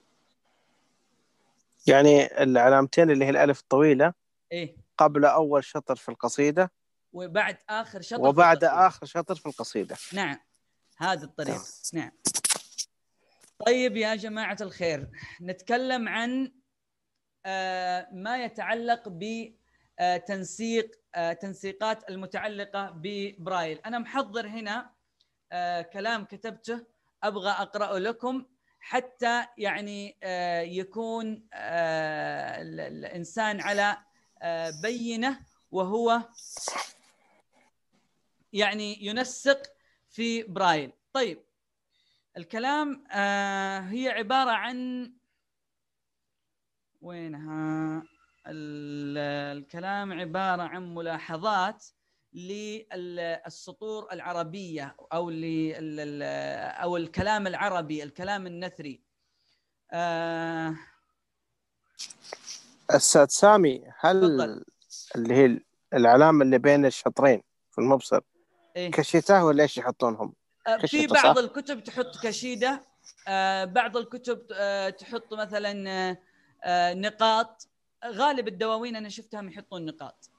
يعني العلامتين اللي هي الالف الطويله ايه قبل اول شطر في القصيده وبعد اخر شطر وبعد اخر شطر في القصيده نعم هذا الطريق نعم طيب يا جماعه الخير نتكلم عن آه، ما يتعلق بتنسيق آه، آه، تنسيقات المتعلقه ببرايل انا محضر هنا كلام كتبته ابغى اقراه لكم حتى يعني يكون الانسان على بينه وهو يعني ينسق في برايل طيب الكلام آه هي عبارة عن وينها الكلام عبارة عن ملاحظات للسطور العربية أو أو الكلام العربي الكلام النثري آه أستاذ سامي هل اللي هي العلامة اللي بين الشطرين في المبصر إيه؟ كشيته ولا ايش يحطونهم؟ آه، في بعض صح؟ الكتب تحط كشيده آه بعض الكتب آه تحط مثلا آه نقاط غالب الدواوين انا شفتهم يحطون نقاط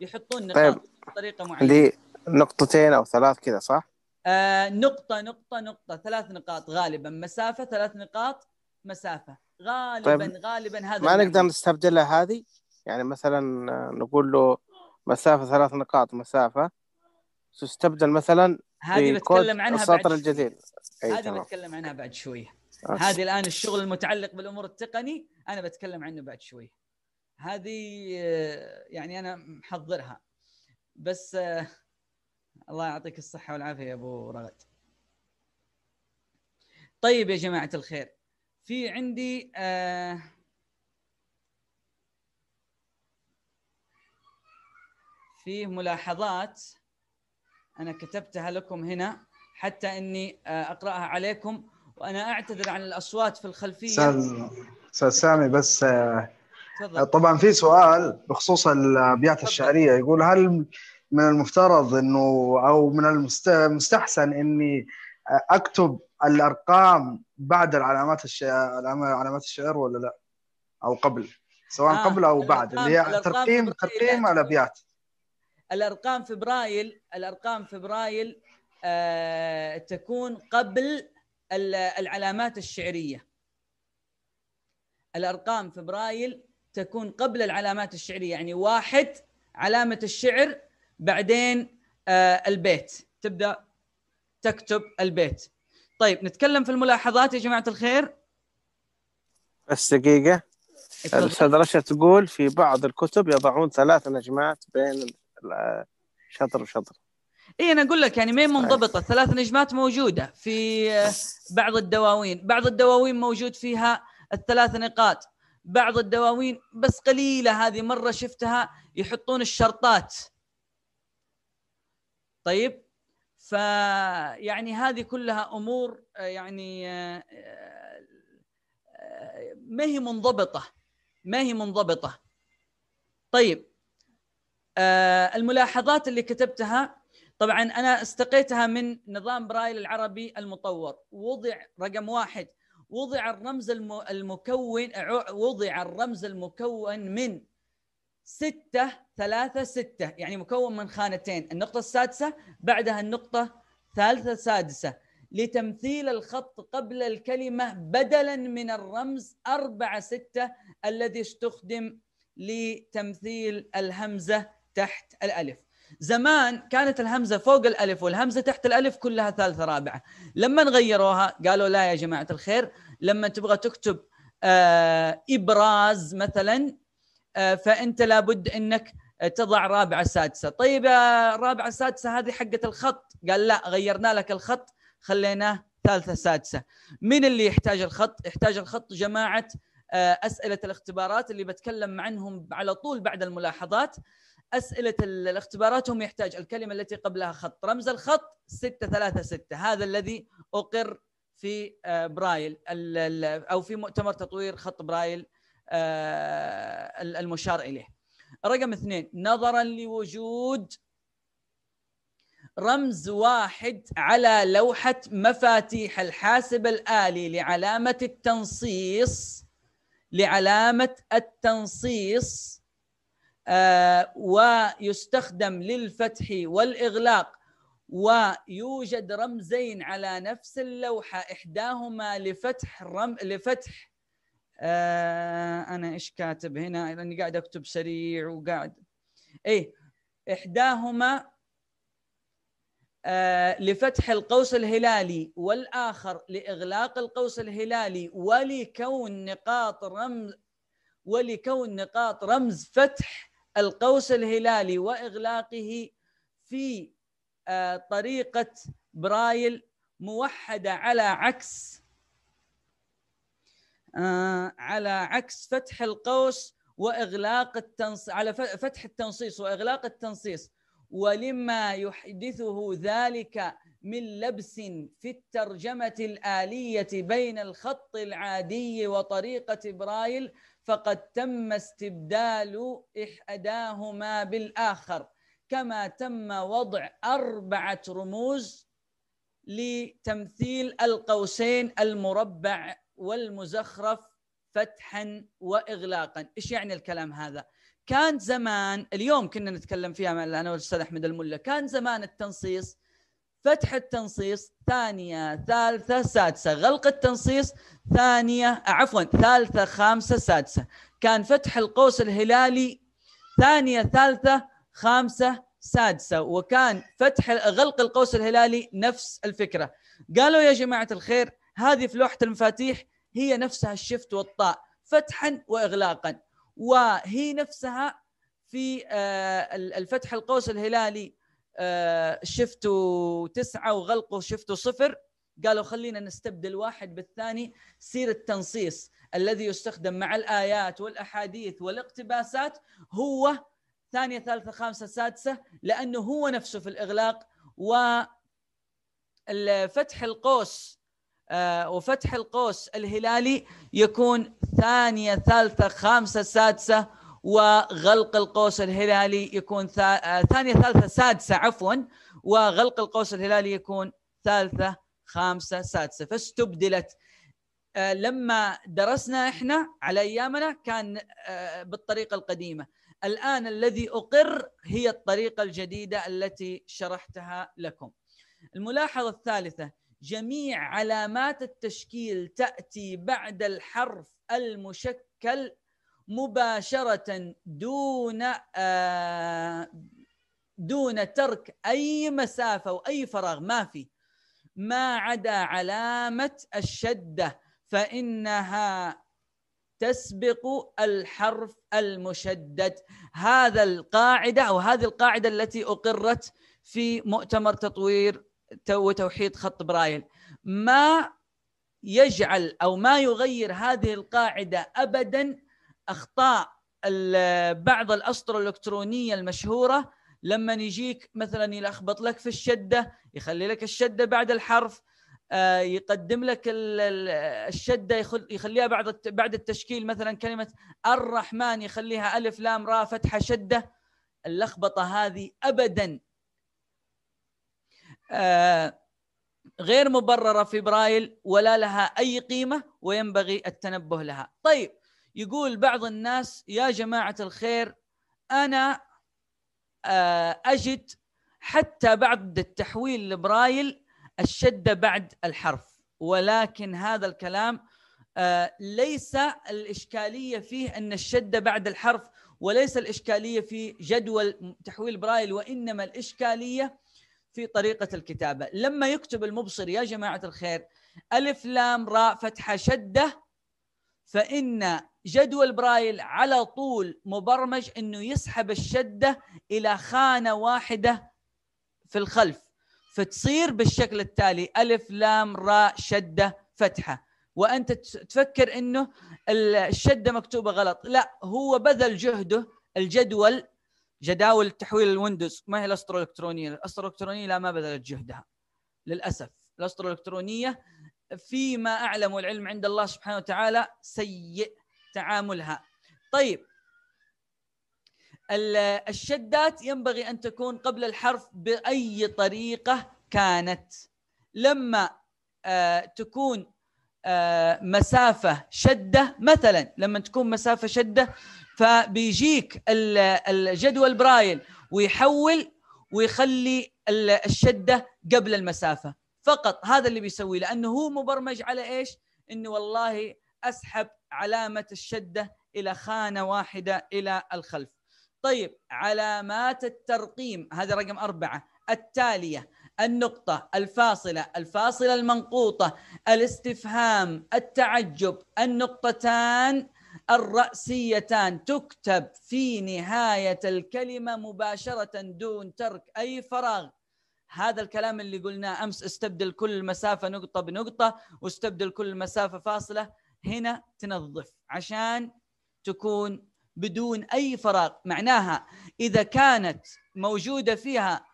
يحطون نقاط طيب. بطريقه معينه اللي نقطتين او ثلاث كذا صح؟ آه نقطة نقطة نقطة ثلاث نقاط غالبا مسافة ثلاث نقاط مسافة غالبا طيب غالبا هذا ما نقدر يعني. نستبدلها هذه يعني مثلا آه، نقول له مسافة ثلاث نقاط مسافة تستبدل مثلا هذه بتكلم عنها السطر الجديد هذه بتكلم عنها بعد شوي هذه الان الشغل المتعلق بالامور التقني انا بتكلم عنه بعد شوي هذه آه، يعني انا محضرها بس آه، الله يعطيك الصحه والعافيه يا ابو رغد طيب يا جماعه الخير في عندي آه ملاحظات أنا كتبتها لكم هنا حتى أني آه، أقرأها عليكم وأنا أعتذر عن الأصوات في الخلفية أستاذ سامي بس آه، تفضل. آه، طبعا في سؤال بخصوص الأبيات الشعرية يقول هل من المفترض أنه أو من المستحسن أني أكتب الأرقام بعد العلامات علامات الشعر ولا لا أو قبل سواء آه قبل أو بعد اللي هي ترقيم ترقيم الأبيات الارقام في برايل الارقام في برايل آه تكون قبل العلامات الشعريه الارقام في برايل تكون قبل العلامات الشعريه يعني واحد علامه الشعر بعدين آه البيت تبدا تكتب البيت طيب نتكلم في الملاحظات يا جماعه الخير بس دقيقه الاستاذ رشا تقول في بعض الكتب يضعون ثلاث نجمات بين شطر وشطر اي انا اقول لك يعني ما منضبطه ثلاث نجمات موجوده في آه، بعض الدواوين بعض الدواوين موجود فيها الثلاث نقاط بعض الدواوين بس قليله هذه مره شفتها يحطون الشرطات طيب فيعني هذه كلها امور آه، يعني آه، ما هي منضبطه ما هي منضبطه طيب آه، الملاحظات اللي كتبتها طبعا انا استقيتها من نظام برايل العربي المطور وضع رقم واحد وضع الرمز المكون وضع الرمز المكون من ستة ثلاثة ستة يعني مكون من خانتين النقطة السادسة بعدها النقطة ثالثة سادسة لتمثيل الخط قبل الكلمة بدلا من الرمز أربعة ستة الذي استخدم لتمثيل الهمزة تحت الالف زمان كانت الهمزه فوق الالف والهمزه تحت الالف كلها ثالثه رابعه لما غيروها قالوا لا يا جماعه الخير لما تبغى تكتب آه، ابراز مثلا آه، فانت لابد انك تضع رابعه سادسه طيب رابعه سادسه هذه حقه الخط قال لا غيرنا لك الخط خليناه ثالثه سادسه من اللي يحتاج الخط يحتاج الخط جماعه آه، اسئله الاختبارات اللي بتكلم عنهم على طول بعد الملاحظات اسئله الاختبارات هم يحتاج الكلمه التي قبلها خط رمز الخط 636 هذا الذي اقر في آه، برايل او في مؤتمر تطوير خط برايل آه، المشار اليه رقم اثنين نظرا لوجود رمز واحد على لوحة مفاتيح الحاسب الآلي لعلامة التنصيص لعلامة التنصيص آه، ويستخدم للفتح والإغلاق ويوجد رمزين على نفس اللوحة إحداهما لفتح رم... لفتح آه، أنا إيش كاتب هنا لأني قاعد أكتب سريع وقاعد إيه إحداهما آه لفتح القوس الهلالي والآخر لإغلاق القوس الهلالي ولكون نقاط رمز ولكون نقاط رمز فتح القوس الهلالي واغلاقه في آه، طريقه برايل موحده على عكس آه، على عكس فتح القوس واغلاق التنص على فتح التنصيص واغلاق التنصيص ولما يحدثه ذلك من لبس في الترجمه الاليه بين الخط العادي وطريقه برايل فقد تم استبدال إحداهما بالآخر كما تم وضع أربعة رموز لتمثيل القوسين المربع والمزخرف فتحا وإغلاقا إيش يعني الكلام هذا؟ كان زمان اليوم كنا نتكلم فيها انا والاستاذ احمد الملا كان زمان التنصيص فتح التنصيص ثانية ثالثة سادسة غلق التنصيص ثانية عفوا ثالثة خامسة سادسة كان فتح القوس الهلالي ثانية ثالثة خامسة سادسة وكان فتح غلق القوس الهلالي نفس الفكرة قالوا يا جماعة الخير هذه في لوحة المفاتيح هي نفسها الشفت والطاء فتحا وإغلاقا وهي نفسها في آه، الفتح القوس الهلالي آه، شفتوا تسعة وغلقوا شفتوا صفر قالوا خلينا نستبدل واحد بالثاني سير التنصيص الذي يستخدم مع الآيات والأحاديث والاقتباسات هو ثانية ثالثة خامسة سادسة لأنه هو نفسه في الإغلاق وفتح القوس آه، وفتح القوس الهلالي يكون ثانية ثالثة خامسة سادسة وغلق القوس الهلالي يكون آه، ثانية ثالثة سادسة عفوا وغلق القوس الهلالي يكون ثالثة خامسة سادسة فاستبدلت آه، لما درسنا احنا على ايامنا كان آه، بالطريقه القديمه الان الذي اقر هي الطريقه الجديده التي شرحتها لكم الملاحظه الثالثه جميع علامات التشكيل تاتي بعد الحرف المشكل مباشرة دون آه، دون ترك أي مسافة وأي فراغ ما في ما عدا علامة الشدة فإنها تسبق الحرف المشدد هذا القاعدة أو هذه القاعدة التي أقرت في مؤتمر تطوير وتوحيد خط برايل ما يجعل أو ما يغير هذه القاعدة أبدا اخطاء بعض الاسطر الالكترونيه المشهوره لما يجيك مثلا يلخبط لك في الشده يخلي لك الشده بعد الحرف آه، يقدم لك الشده يخليها بعد بعد التشكيل مثلا كلمه الرحمن يخليها الف لام راء فتحه شده اللخبطه هذه ابدا آه، غير مبرره في برايل ولا لها اي قيمه وينبغي التنبه لها طيب يقول بعض الناس يا جماعة الخير أنا آه، أجد حتى بعد التحويل لبرايل الشدة بعد الحرف ولكن هذا الكلام آه، ليس الإشكالية فيه أن الشدة بعد الحرف وليس الإشكالية في جدول تحويل برايل وإنما الإشكالية في طريقة الكتابة لما يكتب المبصر يا جماعة الخير ألف لام راء فتحة شدة فإن جدول برايل على طول مبرمج أنه يسحب الشدة إلى خانة واحدة في الخلف فتصير بالشكل التالي ألف لام راء شدة فتحة وأنت تفكر أنه الشدة مكتوبة غلط لا هو بذل جهده الجدول جداول تحويل الويندوز ما هي الأسطرة الإلكترونية الأسطرة الإلكترونية لا ما بذلت جهدها للأسف الأسطرة الإلكترونية فيما اعلم والعلم عند الله سبحانه وتعالى سيء تعاملها طيب الشدات ينبغي ان تكون قبل الحرف باي طريقه كانت لما آه، تكون آه، مسافه شده مثلا لما تكون مسافه شده فبيجيك الجدول برايل ويحول ويخلي الشده قبل المسافه فقط هذا اللي بيسويه لانه هو مبرمج على ايش؟ انه والله اسحب علامه الشده الى خانه واحده الى الخلف. طيب علامات الترقيم هذا رقم اربعه التاليه النقطة الفاصلة الفاصلة المنقوطة الاستفهام التعجب النقطتان الرأسيتان تكتب في نهاية الكلمة مباشرة دون ترك أي فراغ هذا الكلام اللي قلناه امس استبدل كل مسافه نقطه بنقطه واستبدل كل مسافه فاصله هنا تنظف عشان تكون بدون اي فراغ معناها اذا كانت موجوده فيها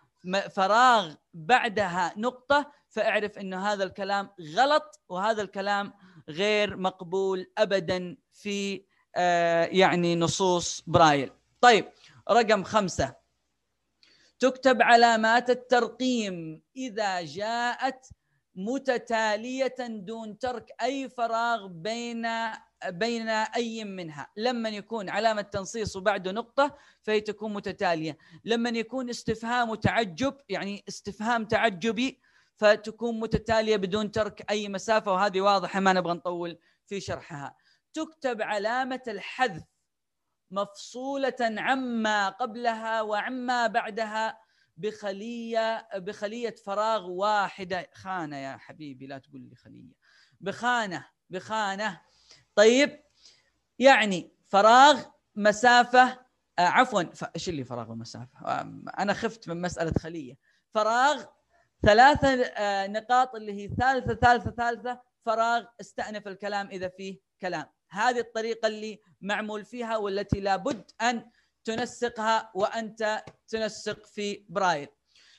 فراغ بعدها نقطه فاعرف انه هذا الكلام غلط وهذا الكلام غير مقبول ابدا في آه، يعني نصوص برايل طيب رقم خمسه تكتب علامات الترقيم اذا جاءت متتاليه دون ترك اي فراغ بين بين اي منها لما يكون علامه تنصيص وبعده نقطه فهي تكون متتاليه لما يكون استفهام وتعجب يعني استفهام تعجبي فتكون متتاليه بدون ترك اي مسافه وهذه واضحه ما نبغى نطول في شرحها تكتب علامه الحذف مفصولة عما قبلها وعما بعدها بخلية بخلية فراغ واحدة خانة يا حبيبي لا تقول لي خلية بخانة بخانة طيب يعني فراغ مسافة آه، عفوا ايش اللي فراغ ومسافة أنا خفت من مسألة خلية فراغ ثلاثة آه، نقاط اللي هي ثالثة ثالثة ثالثة فراغ استأنف الكلام إذا فيه كلام هذه الطريقه اللي معمول فيها والتي لابد ان تنسقها وانت تنسق في برايل.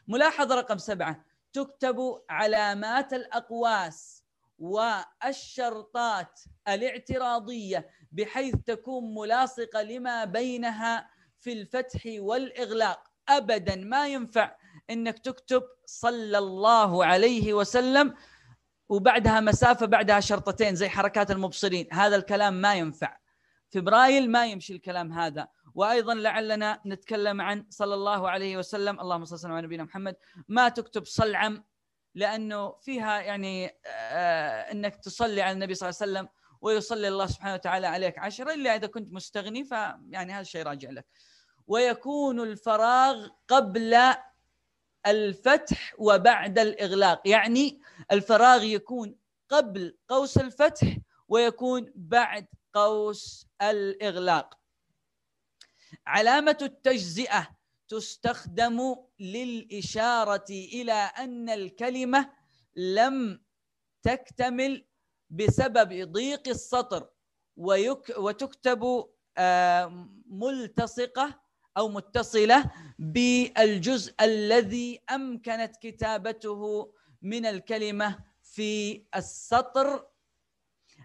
ملاحظه رقم سبعه تكتب علامات الاقواس والشرطات الاعتراضيه بحيث تكون ملاصقه لما بينها في الفتح والاغلاق ابدا ما ينفع انك تكتب صلى الله عليه وسلم وبعدها مسافه بعدها شرطتين زي حركات المبصرين هذا الكلام ما ينفع في برايل ما يمشي الكلام هذا وايضا لعلنا نتكلم عن صلى الله عليه وسلم اللهم صل وسلم على نبينا محمد ما تكتب صلعم لانه فيها يعني آه انك تصلي على النبي صلى الله عليه وسلم ويصلي الله سبحانه وتعالى عليك عشرة إلا إذا كنت مستغني فيعني هذا الشيء راجع لك ويكون الفراغ قبل الفتح وبعد الإغلاق يعني الفراغ يكون قبل قوس الفتح ويكون بعد قوس الإغلاق علامة التجزئة تستخدم للإشارة إلى أن الكلمة لم تكتمل بسبب ضيق السطر ويك وتكتب آه، ملتصقة او متصله بالجزء الذي امكنت كتابته من الكلمه في السطر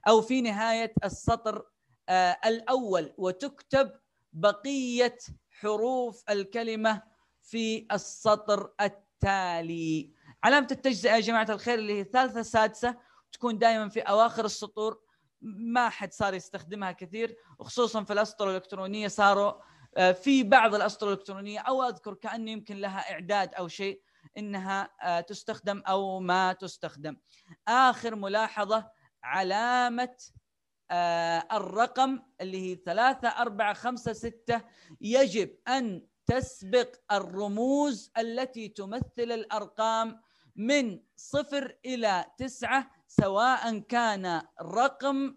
او في نهايه السطر آه، الاول وتكتب بقيه حروف الكلمه في السطر التالي علامه التجزئه يا جماعه الخير اللي هي ثالثه سادسه تكون دائما في اواخر السطور ما حد صار يستخدمها كثير وخصوصا في الاسطر الالكترونيه صاروا آه، في بعض الاسطر الالكترونيه او اذكر كانه يمكن لها اعداد او شيء انها آه، تستخدم او ما تستخدم. اخر ملاحظه علامه آه، الرقم اللي هي 3 4 5 6 يجب ان تسبق الرموز التي تمثل الارقام من صفر الى تسعه سواء كان رقم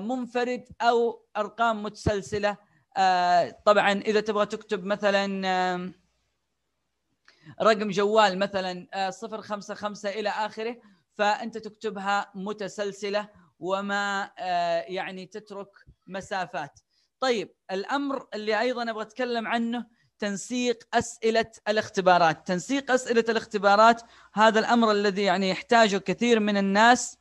منفرد او ارقام متسلسله آه، طبعا اذا تبغى تكتب مثلا آه، رقم جوال مثلا 055 آه، الى اخره فانت تكتبها متسلسله وما يعني تترك مسافات. طيب الامر اللي ايضا ابغى اتكلم عنه تنسيق اسئله الاختبارات، تنسيق اسئله الاختبارات هذا الامر الذي يعني يحتاجه كثير من الناس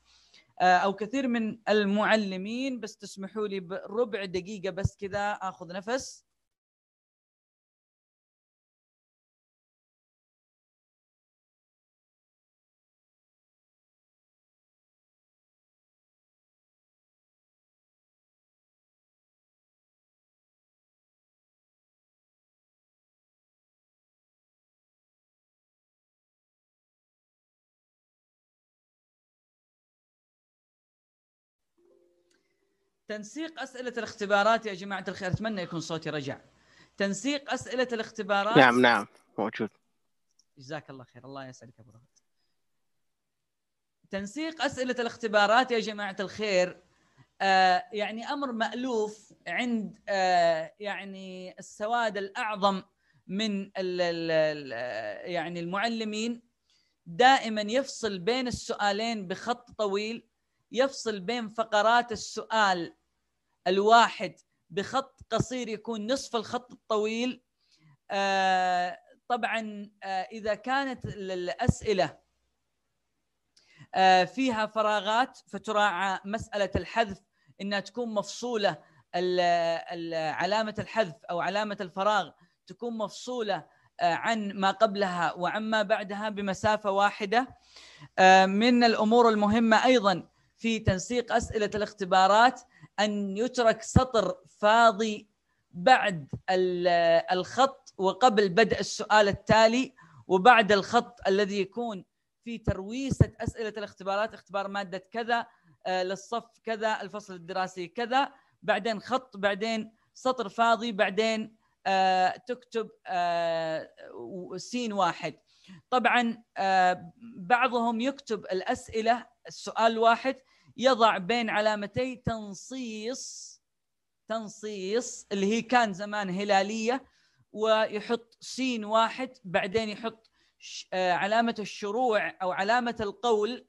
آه، او كثير من المعلمين بس تسمحوا لي بربع دقيقه بس كذا اخذ نفس تنسيق اسئله الاختبارات يا جماعه الخير اتمنى يكون صوتي رجع تنسيق اسئله الاختبارات نعم نعم موجود جزاك الله خير الله يسعدك ابو رغد تنسيق اسئله الاختبارات يا جماعه الخير آه يعني امر مالوف عند آه يعني السواد الاعظم من الـ الـ يعني المعلمين دائما يفصل بين السؤالين بخط طويل يفصل بين فقرات السؤال الواحد بخط قصير يكون نصف الخط الطويل آه، طبعا آه، اذا كانت الاسئله آه، فيها فراغات فتراعى مساله الحذف انها تكون مفصوله علامه الحذف او علامه الفراغ تكون مفصوله عن ما قبلها وعما بعدها بمسافه واحده من الامور المهمه ايضا في تنسيق اسئله الاختبارات ان يترك سطر فاضي بعد الخط وقبل بدء السؤال التالي وبعد الخط الذي يكون في ترويسه اسئله الاختبارات اختبار ماده كذا آه، للصف كذا الفصل الدراسي كذا بعدين خط بعدين سطر فاضي بعدين آه، تكتب آه، سين واحد طبعا بعضهم يكتب الاسئله السؤال الواحد يضع بين علامتي تنصيص تنصيص اللي هي كان زمان هلاليه ويحط سين واحد بعدين يحط آه، علامه الشروع او علامه القول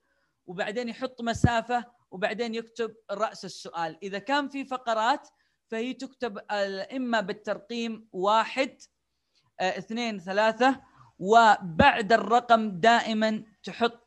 وبعدين يحط مسافه وبعدين يكتب راس السؤال اذا كان في فقرات فهي تكتب اما بالترقيم واحد آه، اثنين ثلاثه وبعد الرقم دائما تحط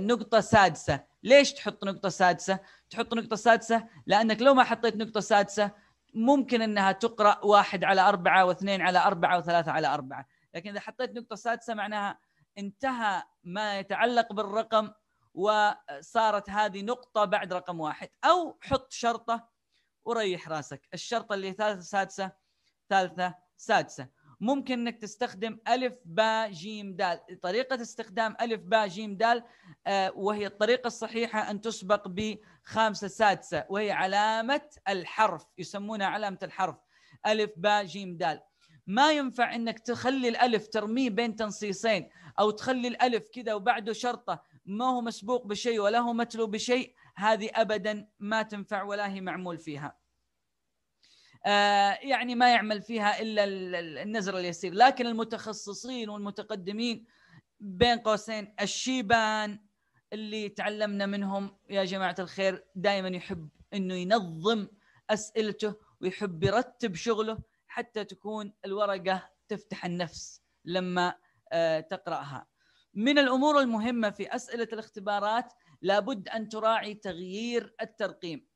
نقطة سادسة ليش تحط نقطة سادسة؟ تحط نقطة سادسة لأنك لو ما حطيت نقطة سادسة ممكن أنها تقرأ واحد على أربعة واثنين على أربعة وثلاثة على أربعة لكن إذا حطيت نقطة سادسة معناها انتهى ما يتعلق بالرقم وصارت هذه نقطة بعد رقم واحد أو حط شرطة وريح راسك الشرطة اللي ثالثة سادسة ثالثة سادسة ممكن انك تستخدم الف باء جيم دال طريقه استخدام الف باء جيم دال آه، وهي الطريقه الصحيحه ان تسبق بخامسه سادسه وهي علامه الحرف يسمونها علامه الحرف الف باء جيم دال ما ينفع انك تخلي الالف ترميه بين تنصيصين او تخلي الالف كذا وبعده شرطه ما هو مسبوق بشيء ولا هو متلو بشيء هذه ابدا ما تنفع ولا هي معمول فيها آه، يعني ما يعمل فيها الا النزر اليسير لكن المتخصصين والمتقدمين بين قوسين الشيبان اللي تعلمنا منهم يا جماعه الخير دائما يحب انه ينظم اسئلته ويحب يرتب شغله حتى تكون الورقه تفتح النفس لما آه، تقراها من الامور المهمه في اسئله الاختبارات لابد ان تراعي تغيير الترقيم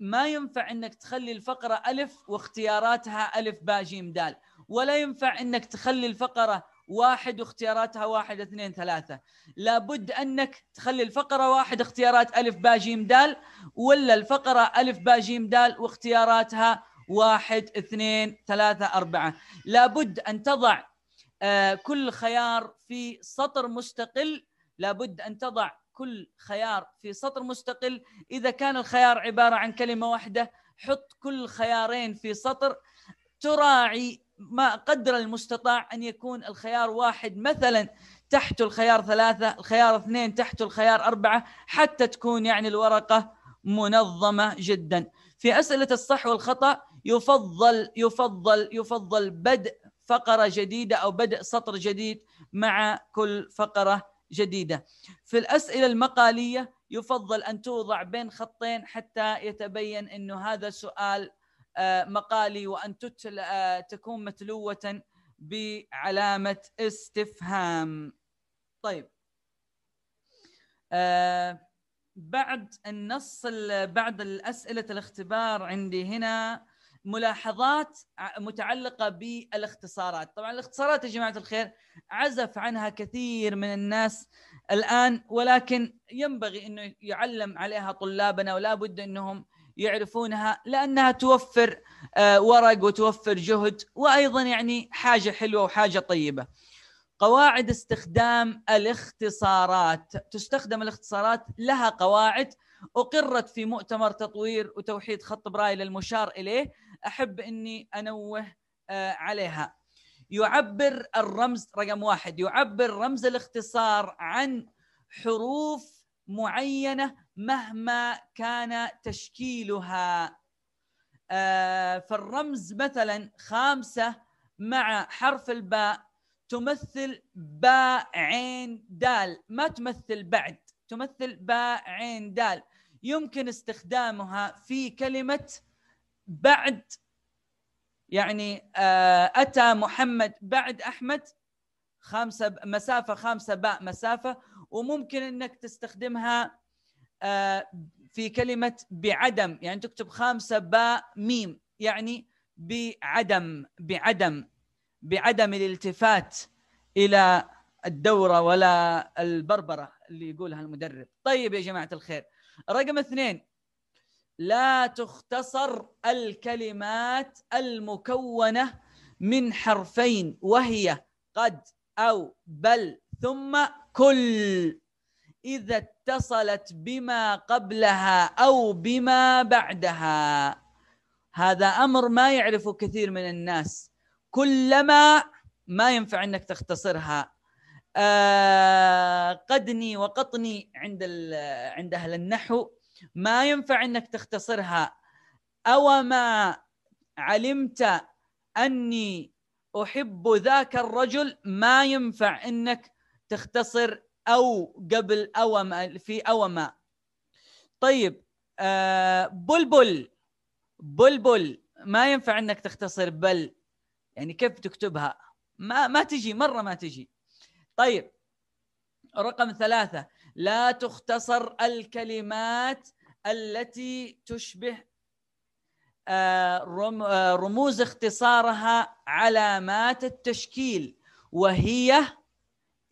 ما ينفع انك تخلي الفقره الف واختياراتها الف باء جيم دال ولا ينفع انك تخلي الفقره واحد واختياراتها واحد اثنين ثلاثة لابد أنك تخلي الفقرة واحد اختيارات ألف با جيم دال ولا الفقرة ألف با جيم دال واختياراتها واحد اثنين ثلاثة أربعة لابد أن تضع آه، كل خيار في سطر مستقل لابد أن تضع كل خيار في سطر مستقل إذا كان الخيار عبارة عن كلمة واحدة حط كل خيارين في سطر تراعي ما قدر المستطاع أن يكون الخيار واحد مثلا تحته الخيار ثلاثة الخيار اثنين تحته الخيار أربعة حتى تكون يعني الورقة منظمة جدا في أسئلة الصح والخطأ يفضل يفضل يفضل بدء فقرة جديدة أو بدء سطر جديد مع كل فقرة جديدة في الأسئلة المقالية يفضل أن توضع بين خطين حتى يتبين أنه هذا سؤال آه، مقالي وأن آه، تكون متلوة بعلامة استفهام طيب آه، بعد النص بعد الأسئلة الاختبار عندي هنا ملاحظات متعلقه بالاختصارات، طبعا الاختصارات يا جماعه الخير عزف عنها كثير من الناس الان ولكن ينبغي انه يعلم عليها طلابنا ولا بد انهم يعرفونها لانها توفر آه، ورق وتوفر جهد وايضا يعني حاجه حلوه وحاجه طيبه. قواعد استخدام الاختصارات تستخدم الاختصارات لها قواعد أقرت في مؤتمر تطوير وتوحيد خط برايل المشار إليه احب اني انوه آه، عليها يعبر الرمز رقم واحد يعبر رمز الاختصار عن حروف معينه مهما كان تشكيلها آه، فالرمز مثلا خامسه مع حرف الباء تمثل باء عين دال ما تمثل بعد تمثل باء عين دال يمكن استخدامها في كلمه بعد يعني آه، اتى محمد بعد احمد خمسه مسافه خمسه باء مسافه وممكن انك تستخدمها آه، في كلمه بعدم يعني تكتب خمسه باء ميم يعني بعدم بعدم بعدم الالتفات الى الدوره ولا البربره اللي يقولها المدرب طيب يا جماعه الخير رقم اثنين لا تختصر الكلمات المكونه من حرفين وهي قد او بل ثم كل اذا اتصلت بما قبلها او بما بعدها هذا امر ما يعرفه كثير من الناس كلما ما ينفع انك تختصرها آه قدني وقطني عند عند اهل النحو ما ينفع انك تختصرها او ما علمت اني احب ذاك الرجل ما ينفع انك تختصر او قبل او ما في او ما طيب آه، بلبل بلبل ما ينفع انك تختصر بل يعني كيف تكتبها ما ما تجي مره ما تجي طيب رقم ثلاثة لا تختصر الكلمات التي تشبه آه، آه، رموز اختصارها علامات التشكيل وهي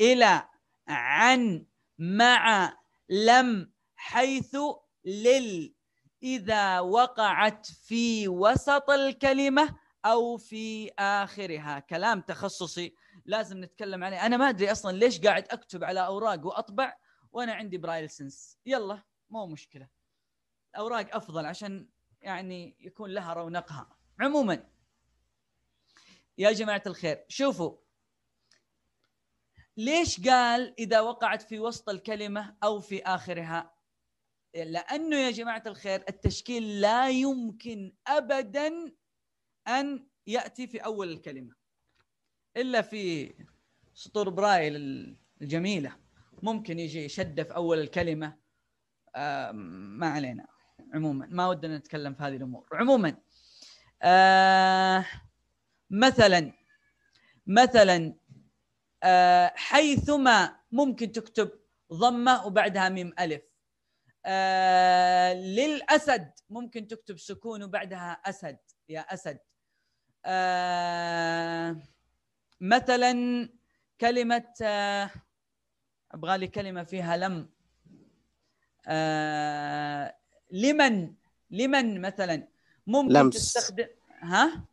إلى عن مع لم حيث لل إذا وقعت في وسط الكلمة أو في آخرها كلام تخصصي لازم نتكلم عليه أنا ما أدري أصلا ليش قاعد أكتب على أوراق وأطبع وأنا عندي برايلسنس يلا مو مشكلة الاوراق افضل عشان يعني يكون لها رونقها عموما يا جماعه الخير شوفوا ليش قال اذا وقعت في وسط الكلمه او في اخرها لانه يا جماعه الخير التشكيل لا يمكن ابدا ان ياتي في اول الكلمه الا في سطور برايل الجميله ممكن يجي شده في اول الكلمه آه، ما علينا عموما ما ودنا نتكلم في هذه الامور عموما آه مثلا مثلا آه حيثما ممكن تكتب ضمه وبعدها ميم الف آه للاسد ممكن تكتب سكون وبعدها اسد يا اسد آه مثلا كلمه آه ابغى لي كلمه فيها لم آه لمن لمن مثلا ممكن لمس. تستخدم ها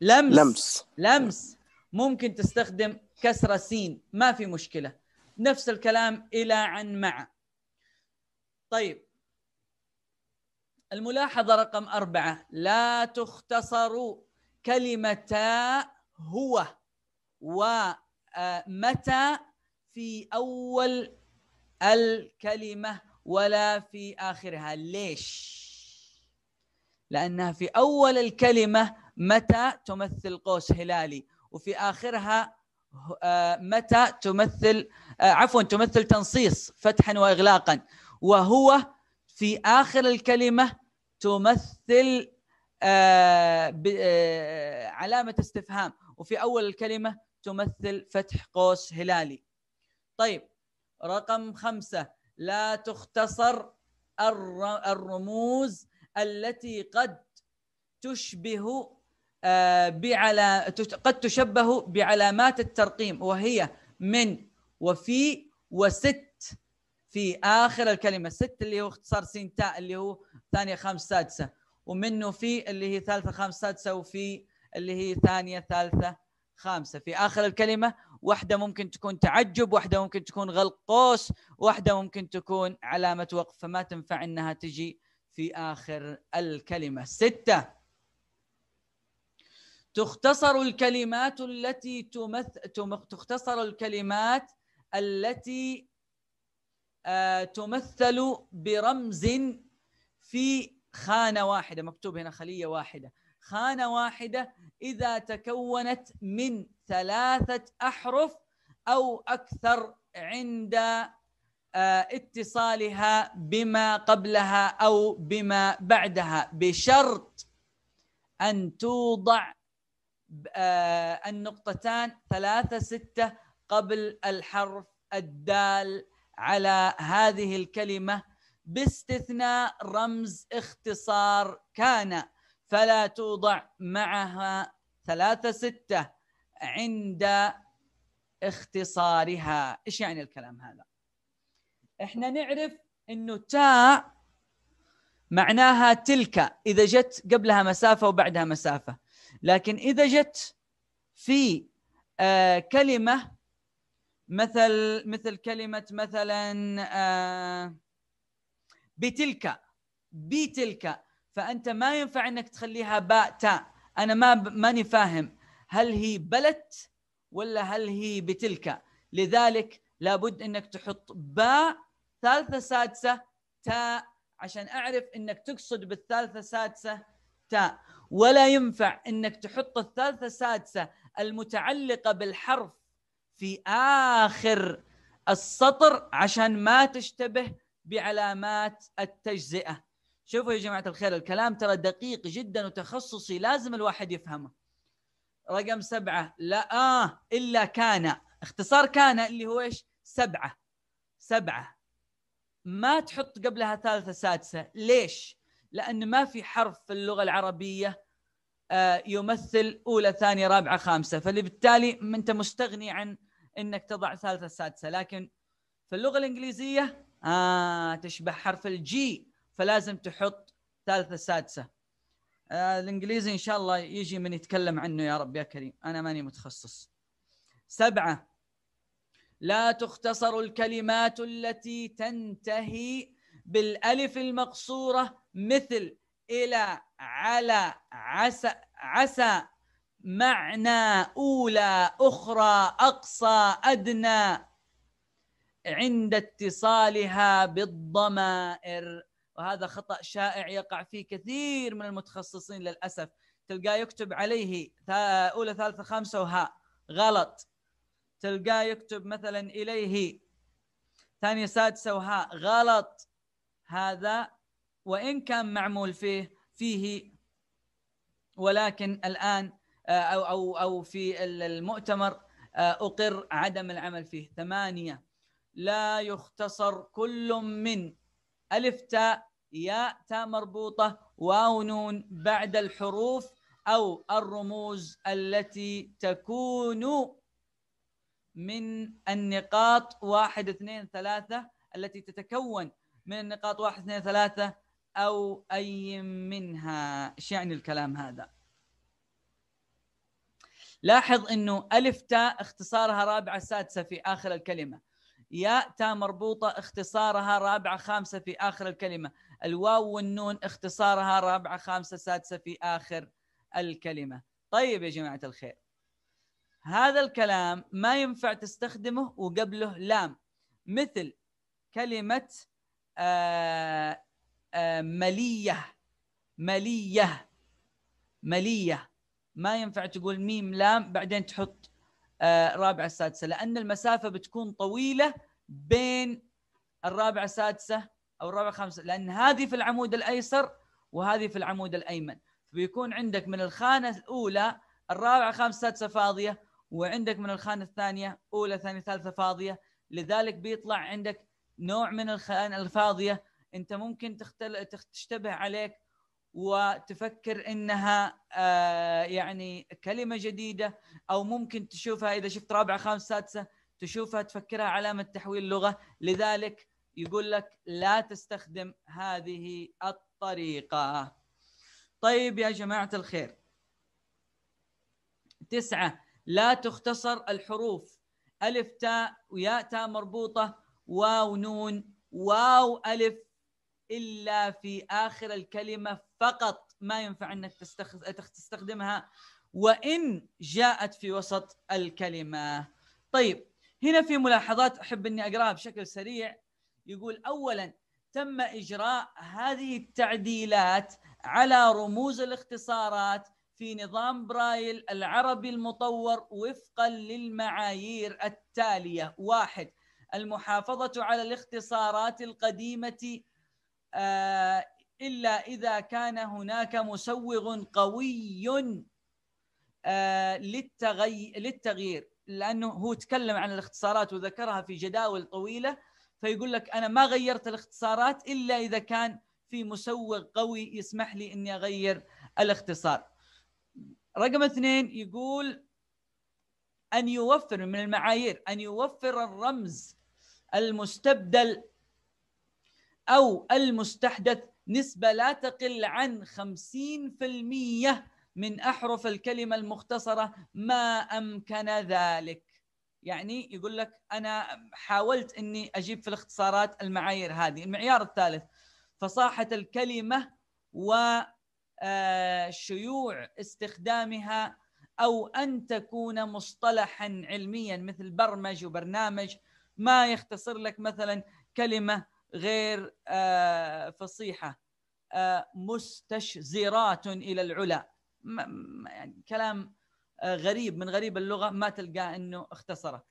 لمس لمس لمس ممكن تستخدم كسره سين ما في مشكله نفس الكلام الى عن مع طيب الملاحظه رقم اربعه لا تختصر كلمتا هو ومتى آه، في اول الكلمه ولا في آخرها ليش؟ لأنها في أول الكلمة متى تمثل قوس هلالي وفي آخرها آه، متى تمثل آه، عفوا تمثل تنصيص فتحا وإغلاقا وهو في آخر الكلمة تمثل آه، علامة استفهام وفي أول الكلمة تمثل فتح قوس هلالي طيب رقم خمسة لا تختصر الرموز التي قد تشبه آه، بعلى قد تشبه بعلامات الترقيم وهي من وفي وست في اخر الكلمه ست اللي هو اختصار سين تاء اللي هو ثانيه خامسه سادسه ومنه في اللي هي ثالثه خامسه سادسه وفي اللي هي ثانيه ثالثه خامسه في اخر الكلمه واحده ممكن تكون تعجب واحده ممكن تكون غلق قوس واحده ممكن تكون علامه وقف فما تنفع انها تجي في اخر الكلمه سته تختصر الكلمات التي تمث... تختصر الكلمات التي آه، تمثل برمز في خانه واحده مكتوب هنا خليه واحده خانه واحده اذا تكونت من ثلاثة أحرف أو أكثر عند آه، اتصالها بما قبلها أو بما بعدها بشرط أن توضع آه، النقطتان ثلاثة ستة قبل الحرف الدال على هذه الكلمة باستثناء رمز اختصار كان فلا توضع معها ثلاثة ستة عند اختصارها ايش يعني الكلام هذا احنا نعرف انه تاء معناها تلك اذا جت قبلها مسافه وبعدها مسافه لكن اذا جت في آه كلمه مثل مثل كلمه مثلا آه بتلك بتلك فانت ما ينفع انك تخليها باء تاء انا ما ماني فاهم هل هي بلت ولا هل هي بتلك لذلك لابد انك تحط باء ثالثه سادسه تاء عشان اعرف انك تقصد بالثالثه سادسه تاء ولا ينفع انك تحط الثالثه سادسه المتعلقه بالحرف في اخر السطر عشان ما تشتبه بعلامات التجزئه شوفوا يا جماعه الخير الكلام ترى دقيق جدا وتخصصي لازم الواحد يفهمه رقم سبعة لا آه إلا كان اختصار كان اللي هو إيش سبعة سبعة ما تحط قبلها ثالثة سادسة ليش لأن ما في حرف في اللغة العربية آه، يمثل أولى ثانية رابعة خامسة فبالتالي أنت مستغني عن أنك تضع ثالثة سادسة لكن في اللغة الإنجليزية آه تشبه حرف الجي فلازم تحط ثالثة سادسة آه، الانجليزي ان شاء الله يجي من يتكلم عنه يا رب يا كريم انا ماني متخصص سبعه لا تختصر الكلمات التي تنتهي بالالف المقصوره مثل الى على عسى عسى معنى اولى اخرى اقصى ادنى عند اتصالها بالضمائر وهذا خطأ شائع يقع فيه كثير من المتخصصين للأسف تلقاه يكتب عليه أولى ثالثة خامسة وهاء غلط تلقاه يكتب مثلا إليه ثانية سادسة وهاء غلط هذا وإن كان معمول فيه فيه ولكن الآن آه، أو أو أو في المؤتمر آه، أقر عدم العمل فيه ثمانية لا يختصر كل من ألف تاء ياء تاء مربوطة واو نون بعد الحروف أو الرموز التي تكون من النقاط واحد اثنين ثلاثة التي تتكون من النقاط واحد اثنين ثلاثة أو أي منها إيش يعني الكلام هذا لاحظ أنه ألف تاء اختصارها رابعة سادسة في آخر الكلمة ياء تاء مربوطة اختصارها رابعة خامسة في آخر الكلمة الواو والنون اختصارها رابعة خامسة سادسة في آخر الكلمة طيب يا جماعة الخير هذا الكلام ما ينفع تستخدمه وقبله لام مثل كلمة آآ آه، آآ آه، ملية ملية ملية ما ينفع تقول ميم لام بعدين تحط آه، رابعة السادسة لأن المسافة بتكون طويلة بين الرابعة السادسة او الرابع خمسة لان هذه في العمود الايسر وهذه في العمود الايمن فبيكون عندك من الخانه الاولى الرابعه خمسة سادسه فاضيه وعندك من الخانه الثانيه اولى ثانيه ثالثه فاضيه لذلك بيطلع عندك نوع من الخانه الفاضيه انت ممكن تختل... تشتبه عليك وتفكر انها آه يعني كلمه جديده او ممكن تشوفها اذا شفت رابعه خامسه سادسه تشوفها تفكرها علامه تحويل لغه لذلك يقول لك لا تستخدم هذه الطريقة طيب يا جماعة الخير تسعة لا تختصر الحروف ألف تاء وياء تاء مربوطة واو نون واو ألف إلا في آخر الكلمة فقط ما ينفع أنك تستخدمها وإن جاءت في وسط الكلمة طيب هنا في ملاحظات أحب أني أقرأها بشكل سريع يقول اولا تم اجراء هذه التعديلات على رموز الاختصارات في نظام برايل العربي المطور وفقا للمعايير التاليه واحد المحافظه على الاختصارات القديمه آه، الا اذا كان هناك مسوغ قوي آه، للتغي... للتغيير لانه هو تكلم عن الاختصارات وذكرها في جداول طويله فيقول لك انا ما غيرت الاختصارات الا اذا كان في مسوغ قوي يسمح لي اني اغير الاختصار. رقم اثنين يقول ان يوفر من المعايير ان يوفر الرمز المستبدل او المستحدث نسبه لا تقل عن 50% من احرف الكلمه المختصره ما امكن ذلك. يعني يقول لك انا حاولت اني اجيب في الاختصارات المعايير هذه المعيار الثالث فصاحه الكلمه وشيوع آه، استخدامها او ان تكون مصطلحا علميا مثل برمج وبرنامج ما يختصر لك مثلا كلمه غير آه، فصيحه آه، مستشزرات الى العلا يعني كلام آه، غريب من غريب اللغه ما تلقاه انه اختصره.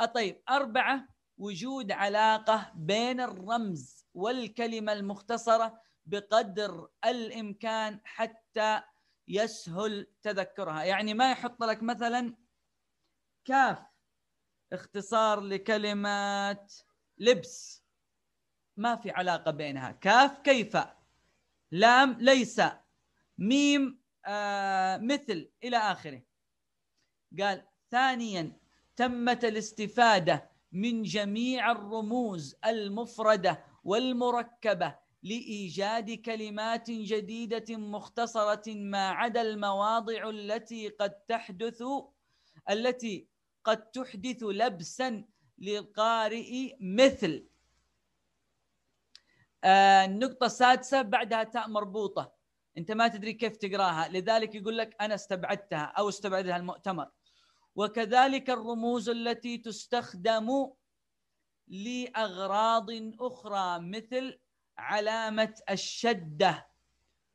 آه، طيب اربعه وجود علاقه بين الرمز والكلمه المختصره بقدر الامكان حتى يسهل تذكرها، يعني ما يحط لك مثلا كاف اختصار لكلمه لبس ما في علاقه بينها، كاف كيف لام ليس ميم آه مثل الى اخره قال ثانيا تمت الاستفاده من جميع الرموز المفرده والمركبه لايجاد كلمات جديده مختصره ما عدا المواضع التي قد تحدث التي قد تحدث لبسا للقارئ مثل آه النقطه السادسه بعدها تاء مربوطه انت ما تدري كيف تقراها لذلك يقول لك انا استبعدتها او استبعدها المؤتمر وكذلك الرموز التي تستخدم لاغراض اخرى مثل علامه الشده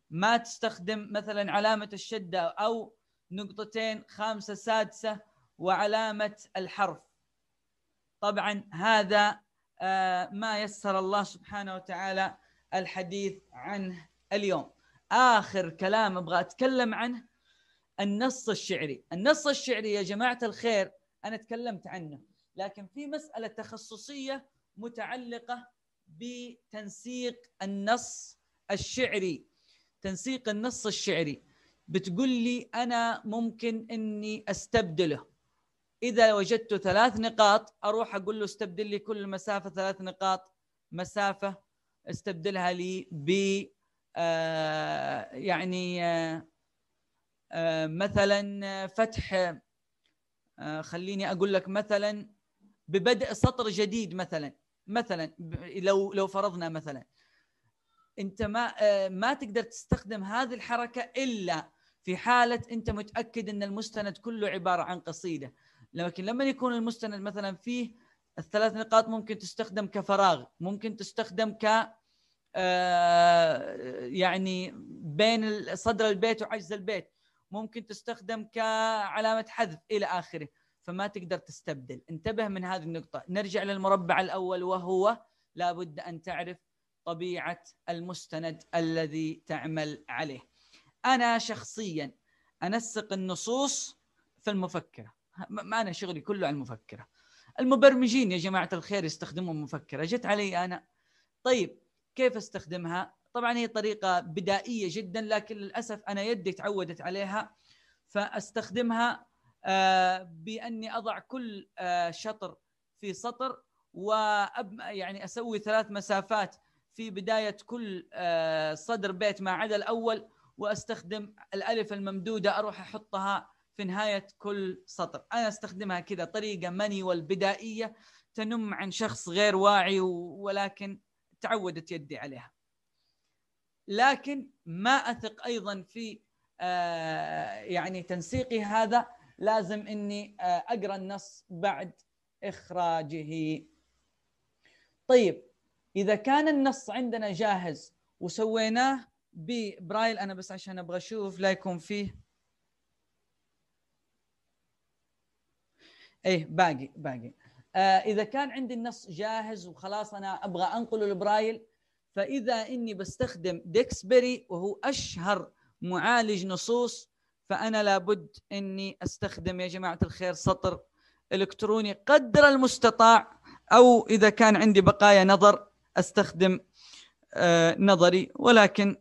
ما تستخدم مثلا علامه الشده او نقطتين خامسه سادسه وعلامه الحرف طبعا هذا آه، ما يسر الله سبحانه وتعالى الحديث عنه اليوم اخر كلام ابغى اتكلم عنه النص الشعري النص الشعري يا جماعة الخير أنا تكلمت عنه لكن في مسألة تخصصية متعلقة بتنسيق النص الشعري تنسيق النص الشعري بتقول لي أنا ممكن أني أستبدله إذا وجدت ثلاث نقاط أروح أقول له استبدل لي كل مسافة ثلاث نقاط مسافة استبدلها لي ب آه يعني آه آه، مثلا آه، فتح آه، خليني اقول لك مثلا ببدء سطر جديد مثلا مثلا لو لو فرضنا مثلا انت ما ما تقدر تستخدم هذه الحركه الا في حاله انت متاكد ان المستند كله عباره عن قصيده لكن لما يكون المستند مثلا فيه الثلاث نقاط ممكن تستخدم كفراغ ممكن تستخدم ك يعني بين صدر البيت وعجز البيت ممكن تستخدم كعلامه حذف الى اخره فما تقدر تستبدل انتبه من هذه النقطه نرجع للمربع الاول وهو لابد ان تعرف طبيعه المستند الذي تعمل عليه انا شخصيا انسق النصوص في المفكره ما انا شغلي كله على المفكره المبرمجين يا جماعه الخير يستخدمون مفكره جت علي انا طيب كيف استخدمها طبعا هي طريقه بدائيه جدا لكن للاسف انا يدي تعودت عليها فاستخدمها آه، باني اضع كل آه، شطر في سطر وأب يعني اسوي ثلاث مسافات في بدايه كل آه، صدر بيت ما عدا الاول واستخدم الالف الممدوده اروح احطها في نهايه كل سطر انا استخدمها كذا طريقه مانيوال بدائيه تنم عن شخص غير واعي ولكن تعودت يدي عليها لكن ما اثق ايضا في آه، يعني تنسيقي هذا لازم اني آه، اقرا النص بعد اخراجه. طيب اذا كان النص عندنا جاهز وسويناه ببرايل انا بس عشان ابغى اشوف لا يكون فيه ايه باقي باقي آه اذا كان عندي النص جاهز وخلاص انا ابغى انقله لبرايل فاذا اني بستخدم ديكسبري وهو اشهر معالج نصوص فانا لابد اني استخدم يا جماعه الخير سطر الكتروني قدر المستطاع او اذا كان عندي بقايا نظر استخدم آه، نظري ولكن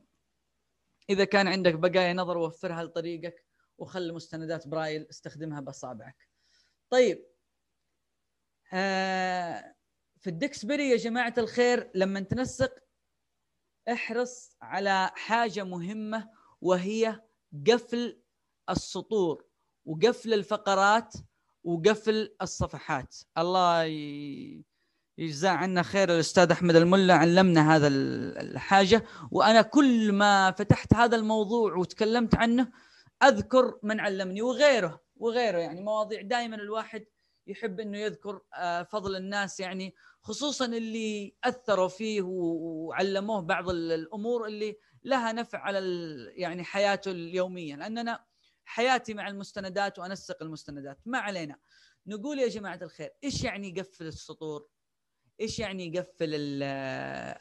اذا كان عندك بقايا نظر وفرها لطريقك وخلي مستندات برايل استخدمها باصابعك. طيب آه، في الدكسبري يا جماعه الخير لما تنسق احرص على حاجه مهمه وهي قفل السطور وقفل الفقرات وقفل الصفحات الله يجزاه عنا خير الاستاذ احمد الملا علمنا هذا الحاجه وانا كل ما فتحت هذا الموضوع وتكلمت عنه اذكر من علمني وغيره وغيره يعني مواضيع دائما الواحد يحب انه يذكر آه، فضل الناس يعني خصوصا اللي اثروا فيه وعلموه بعض الامور اللي لها نفع على يعني حياته اليوميه لاننا حياتي مع المستندات وانسق المستندات ما علينا نقول يا جماعه الخير ايش يعني يقفل السطور ايش يعني يقفل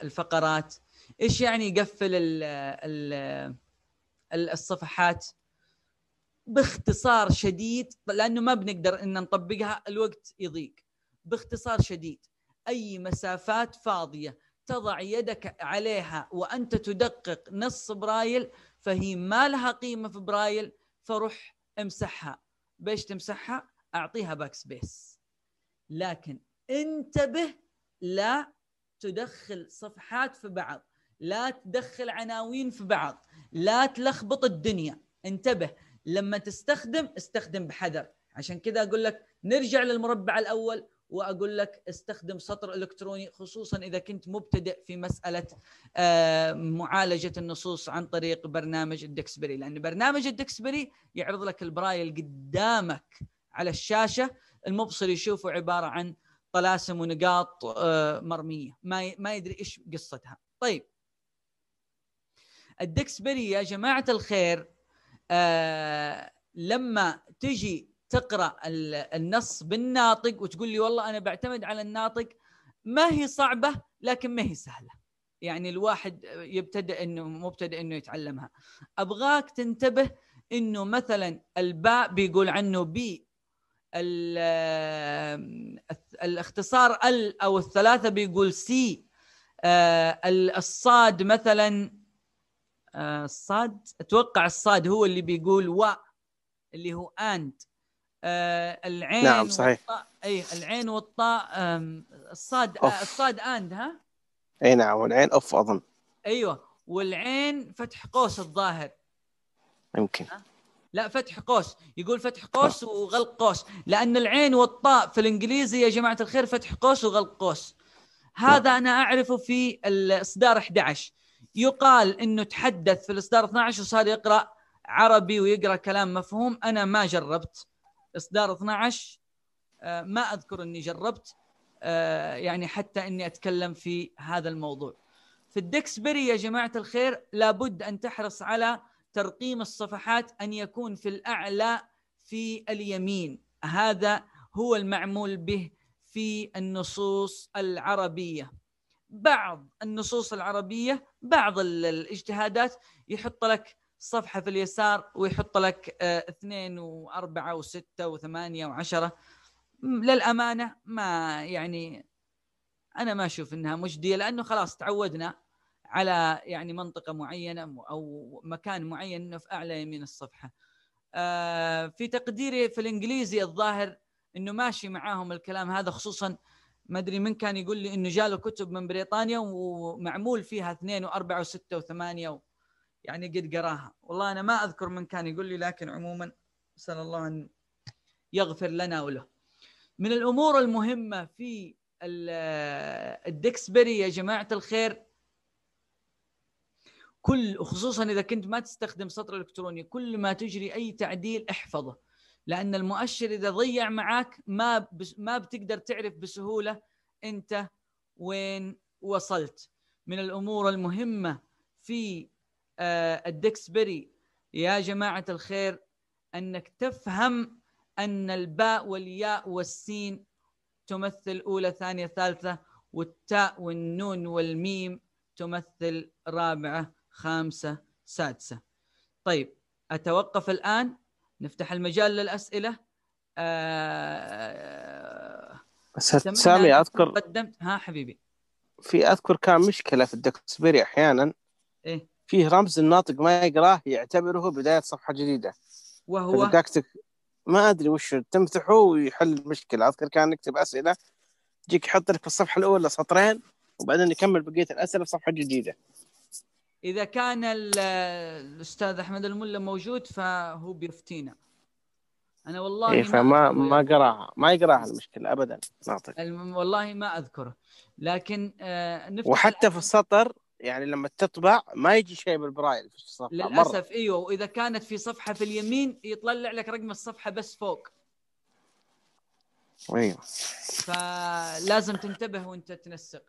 الفقرات ايش يعني يقفل الصفحات باختصار شديد لانه ما بنقدر ان نطبقها الوقت يضيق باختصار شديد اي مسافات فاضيه تضع يدك عليها وانت تدقق نص برايل فهي ما لها قيمه في برايل فروح امسحها بيش تمسحها اعطيها باك سبيس لكن انتبه لا تدخل صفحات في بعض لا تدخل عناوين في بعض لا تلخبط الدنيا انتبه لما تستخدم استخدم بحذر عشان كذا اقول لك نرجع للمربع الاول واقول لك استخدم سطر الكتروني خصوصا اذا كنت مبتدئ في مساله آه، معالجه النصوص عن طريق برنامج الدكسبري لان برنامج الدكسبري يعرض لك البرايل قدامك على الشاشه المبصر يشوفه عباره عن طلاسم ونقاط آه، مرميه ما ما يدري ايش قصتها طيب الدكسبري يا جماعه الخير آه، لما تجي تقرا النص بالناطق وتقول لي والله انا بعتمد على الناطق ما هي صعبه لكن ما هي سهله يعني الواحد يبتدئ انه مبتدئ انه يتعلمها ابغاك تنتبه انه مثلا الباء بيقول عنه بي الاختصار ال او الثلاثه بيقول سي آه، الصاد مثلا آه، الصاد اتوقع الصاد هو اللي بيقول و اللي هو اند آه، العين نعم صحيح اي العين والطاء الصاد آه، أوف. الصاد اند ها اي نعم والعين اوف اظن ايوه والعين فتح قوس الظاهر يمكن لا فتح قوس يقول فتح نعم. قوس وغلق قوس لان العين والطاء في الانجليزي يا جماعه الخير فتح قوس وغلق قوس هذا نعم. انا اعرفه في الاصدار 11 يقال انه تحدث في الاصدار 12 وصار يقرا عربي ويقرا كلام مفهوم انا ما جربت اصدار 12 آه، ما اذكر اني جربت آه، يعني حتى اني اتكلم في هذا الموضوع. في الدكسبري يا جماعه الخير لابد ان تحرص على ترقيم الصفحات ان يكون في الاعلى في اليمين، هذا هو المعمول به في النصوص العربيه. بعض النصوص العربيه بعض الاجتهادات يحط لك صفحه في اليسار ويحط لك آه، اثنين واربعه وسته وثمانيه وعشره للامانه ما يعني انا ما اشوف انها مجديه لانه خلاص تعودنا على يعني منطقه معينه او مكان معين انه في اعلى يمين الصفحه. آه، في تقديري في الانجليزي الظاهر انه ماشي معاهم الكلام هذا خصوصا ما ادري من كان يقول لي انه جاله كتب من بريطانيا ومعمول فيها اثنين واربعه وسته وثمانيه يعني قد قراها والله أنا ما أذكر من كان يقول لي لكن عموما أسأل الله أن يغفر لنا وله من الأمور المهمة في الدكسبري يا جماعة الخير كل خصوصا إذا كنت ما تستخدم سطر إلكتروني كل ما تجري أي تعديل احفظه لأن المؤشر إذا ضيع معك ما ما بتقدر تعرف بسهولة أنت وين وصلت من الأمور المهمة في آه، الدكسبري يا جماعة الخير أنك تفهم أن الباء والياء والسين تمثل أولى ثانية ثالثة والتاء والنون والميم تمثل رابعة خامسة سادسة طيب أتوقف الآن نفتح المجال للأسئلة أه... سامي أذكر قدمت ها حبيبي في أذكر كان مشكلة في الدكسبري أحيانا إيه فيه رمز الناطق ما يقراه يعتبره بداية صفحة جديدة وهو تك... ما أدري وش تمسحه ويحل المشكلة أذكر كان نكتب أسئلة يجيك يحط لك في الصفحة الأولى سطرين وبعدين يكمل بقية الأسئلة في صفحة جديدة إذا كان الأستاذ أحمد الملا موجود فهو بيفتينا أنا والله إيه فما ما يعني. قراها ما يقراها المشكلة أبدا ناطق والله ما أذكره لكن آه وحتى في السطر يعني لما تطبع ما يجي شيء بالبرايل في الصفحه للاسف مرة. ايوه واذا كانت في صفحه في اليمين يطلع لك رقم الصفحه بس فوق ايوه فلازم تنتبه وانت تنسق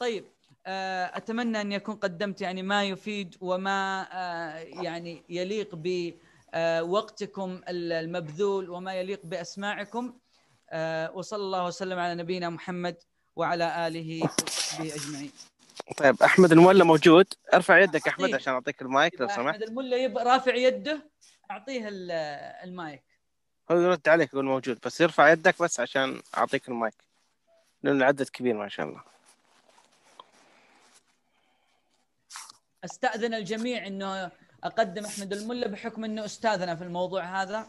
طيب آه، اتمنى ان يكون قدمت يعني ما يفيد وما آه، يعني يليق بوقتكم آه، المبذول وما يليق باسماعكم وصلى الله وسلم على نبينا محمد وعلى اله وصحبه اجمعين طيب احمد المولى موجود ارفع يدك احمد عشان اعطيك المايك لو سمحت احمد المولى يبقى رافع يده اعطيه المايك هو يرد عليك يقول موجود بس يرفع يدك بس عشان اعطيك المايك لان العدد كبير ما شاء الله استاذن الجميع انه اقدم احمد الملا بحكم انه استاذنا في الموضوع هذا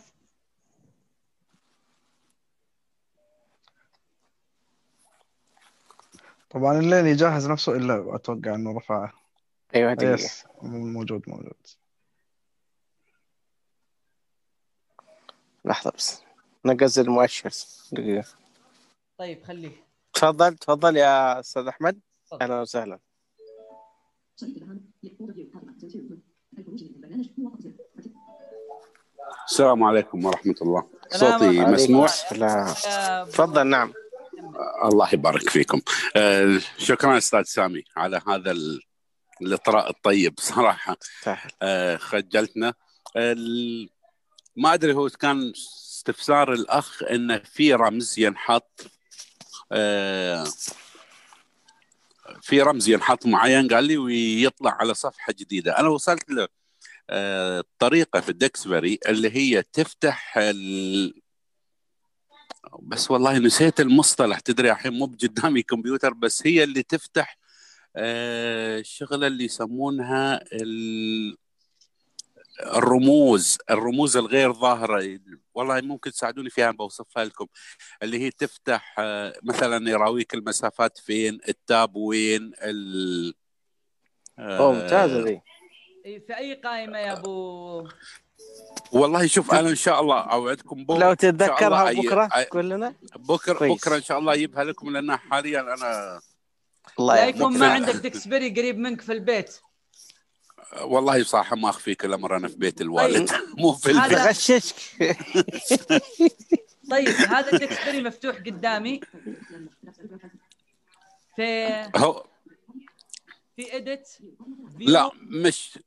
طبعا الليني يجهز نفسه إلا أتوقع إنه رفعه ايوه دقيقة موجود موجود لحظة بس نقز المؤشر دقيقة طيب خليه تفضل تفضل يا استاذ احمد اهلا وسهلا السلام عليكم ورحمة الله صوتي مسموع لا. تفضل نعم الله يبارك فيكم آه، شكرا استاذ سامي على هذا الاطراء الطيب <laughs> صراحه آه، خجلتنا آه، ما ادري هو كان استفسار الاخ انه في رمز ينحط في رمز ينحط معين قال لي ويطلع على صفحه جديده انا وصلت له الطريقه طريقه في الدكسبري اللي هي تفتح بس والله نسيت المصطلح تدري الحين مو قدامي كمبيوتر بس هي اللي تفتح آه، الشغله اللي يسمونها الرموز الرموز الغير ظاهره والله ممكن تساعدوني فيها بوصفها لكم اللي هي تفتح آه، مثلا يراويك المسافات فين التاب وين ال ممتازه آه، ذي إيه، في اي قائمه يا ابو والله شوف انا ان شاء الله اوعدكم بكره لو تتذكرها بكره أي... كلنا بكره كويس. بكره ان شاء الله اجيبها لكم لان حاليا انا الله يعني. يكون ما عندك دكسبري قريب منك في البيت والله صراحه ما اخفيك الامر انا في بيت الوالد طيب. <laughs> مو في البيت هذا... غششك <laughs> طيب هذا الدكسبري مفتوح قدامي في هو في اديت لا مش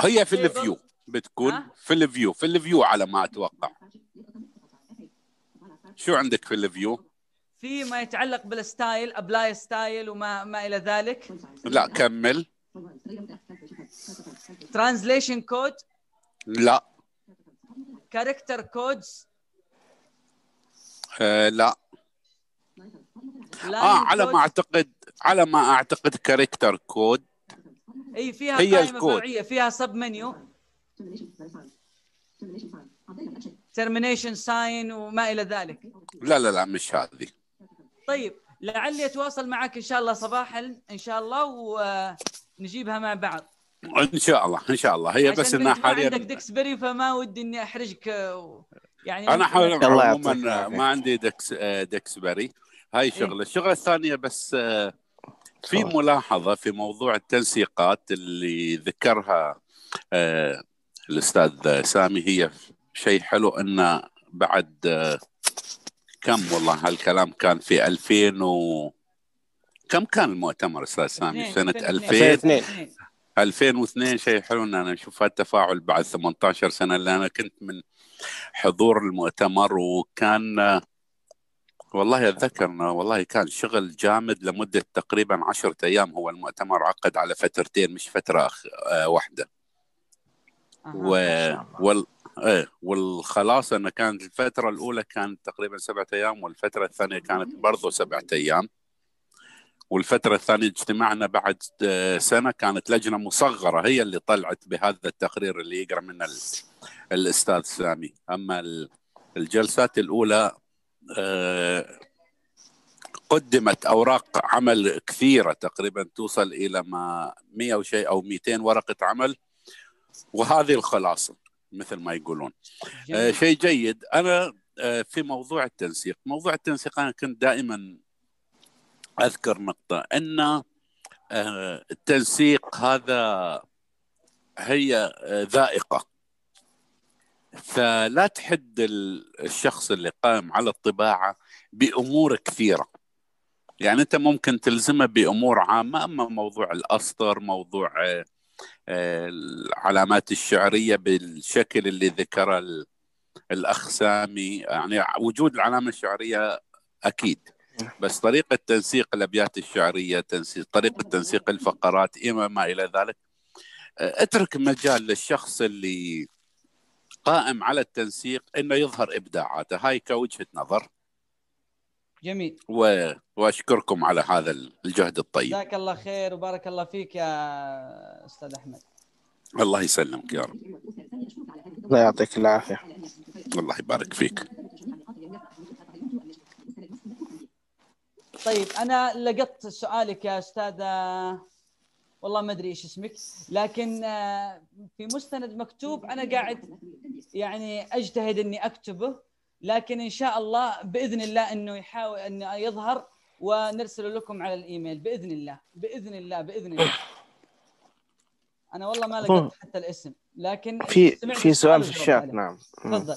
هي في الفيو بتكون في الفيو في الفيو على ما اتوقع شو عندك في الفيو ما يتعلق بالستايل ابلاي ستايل وما ما الى ذلك لا كمل ترانزليشن كود لا كاركتر كودز آه لا اه على ما اعتقد على ما اعتقد كاركتر كود اي فيها هي قائمه فرعيه فيها سب منيو ترمينيشن ساين وما الى ذلك لا لا لا مش هذه طيب لعلي اتواصل معك ان شاء الله صباحا ان شاء الله ونجيبها مع بعض ان شاء الله ان شاء الله هي بس انها حاليا عندك دكسبري فما ودي اني احرجك يعني انا حاليا عموما ما عندي دكس آه، دكسبري هاي إيه. شغله الشغله الثانيه بس آه، في ملاحظه في موضوع التنسيقات اللي ذكرها آه، الاستاذ سامي هي شيء حلو ان بعد آه، كم والله هالكلام كان في 2000 و كم كان المؤتمر استاذ سامي؟ سنه 2000 2002 شيء حلو ان انا اشوف هالتفاعل بعد 18 سنه اللي انا كنت من حضور المؤتمر وكان آه، والله اتذكر والله كان شغل جامد لمده تقريبا 10 ايام هو المؤتمر عقد على فترتين مش فتره آه، واحده. و... وال... ايه والخلاصه انه كانت الفتره الاولى كانت تقريبا سبعة ايام والفتره الثانيه كانت برضه سبعة ايام والفتره الثانيه اجتماعنا بعد آه، سنه كانت لجنه مصغره هي اللي طلعت بهذا التقرير اللي يقرا منه الاستاذ سامي اما الجلسات الاولى آه، قدمت اوراق عمل كثيره تقريبا توصل الى ما 100 وشيء او 200 ورقه عمل وهذه الخلاصه مثل ما يقولون آه شيء جيد انا آه في موضوع التنسيق موضوع التنسيق انا كنت دائما اذكر نقطه ان آه التنسيق هذا هي آه، ذائقه فلا تحد الشخص اللي قائم على الطباعه بامور كثيره يعني انت ممكن تلزمه بامور عامه اما موضوع الاسطر موضوع آه العلامات الشعريه بالشكل اللي ذكره الاخ سامي يعني وجود العلامه الشعريه اكيد بس طريقه تنسيق الابيات الشعريه تنسيق طريقه تنسيق الفقرات إما ما الى ذلك أه، اترك مجال للشخص اللي قائم على التنسيق انه يظهر ابداعاته هاي كوجهه نظر جميل و... واشكركم على هذا الجهد الطيب جزاك الله خير وبارك الله فيك يا استاذ احمد الله يسلمك يا رب الله يعطيك العافيه الله يبارك فيك طيب انا لقطت سؤالك يا استاذه والله ما ادري ايش اسمك لكن آه، في مستند مكتوب انا قاعد يعني اجتهد اني اكتبه لكن ان شاء الله باذن الله انه يحاول انه يظهر ونرسل لكم على الايميل باذن الله باذن الله باذن الله انا والله ما لقيت حتى الاسم لكن في في سؤال في الشات نعم تفضل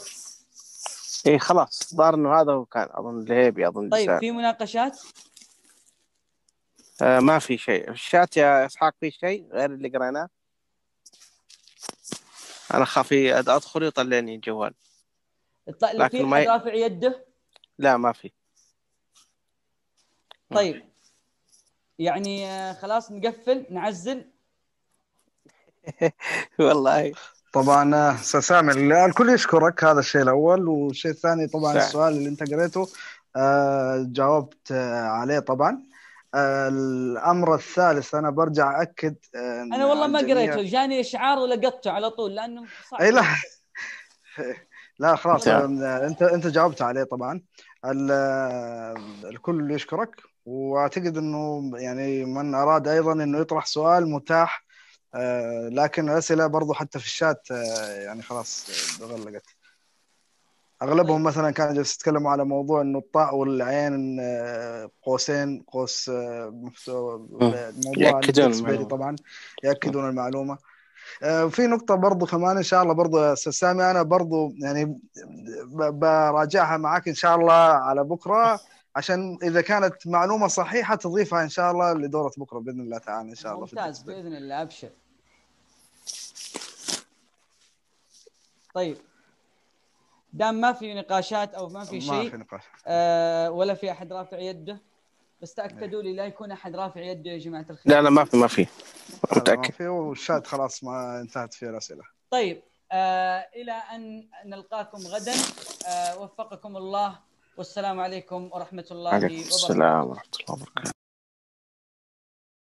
اي خلاص ظهر انه هذا هو كان اظن الهيبي اظن طيب في مناقشات؟ آه ما في شيء الشات يا اسحاق في شيء غير اللي قريناه انا خافي ادخل يطلعني الجوال الطائر في ما ي... رافع يده لا ما في طيب يعني آه، خلاص نقفل نعزل <laughs> والله طبعا آه، سامي الكل يشكرك هذا الشيء الاول والشيء الثاني طبعا سعر. السؤال اللي انت قريته آه، جاوبت عليه طبعا الامر الثالث انا برجع اكد انا والله ما قريته جاني اشعار ولقطته على طول لانه صعب اي لا <laughs> لا خلاص انت انت جاوبت عليه طبعا آه، الكل يشكرك واعتقد انه يعني من اراد ايضا انه يطرح سؤال متاح آه، لكن الاسئله برضو حتى في الشات آه، يعني خلاص غلقت اغلبهم طيب. مثلا كانوا جالسين يتكلموا على موضوع انه الطاء والعين قوسين قوس موضوع يأكدون طبعا ياكدون المعلومه وفي آه، نقطة برضو كمان إن شاء الله برضو أستاذ سامي أنا برضو يعني براجعها معك إن شاء الله على بكرة عشان إذا كانت معلومة صحيحة تضيفها إن شاء الله لدورة بكرة بإذن الله تعالى إن شاء الله ممتاز بإذن الله أبشر طيب دام ما في نقاشات أو ما في شيء ما في نقاش آه ولا في أحد رافع يده بس تاكدوا لي لا يكون احد رافع يده يا جماعه الخير لا لا ما في ما في متاكد ما في والشات خلاص ما انتهت فيه الاسئله طيب آه الى ان نلقاكم غدا آه وفقكم الله والسلام عليكم ورحمه الله وبركاته السلام ورحمه الله وبركاته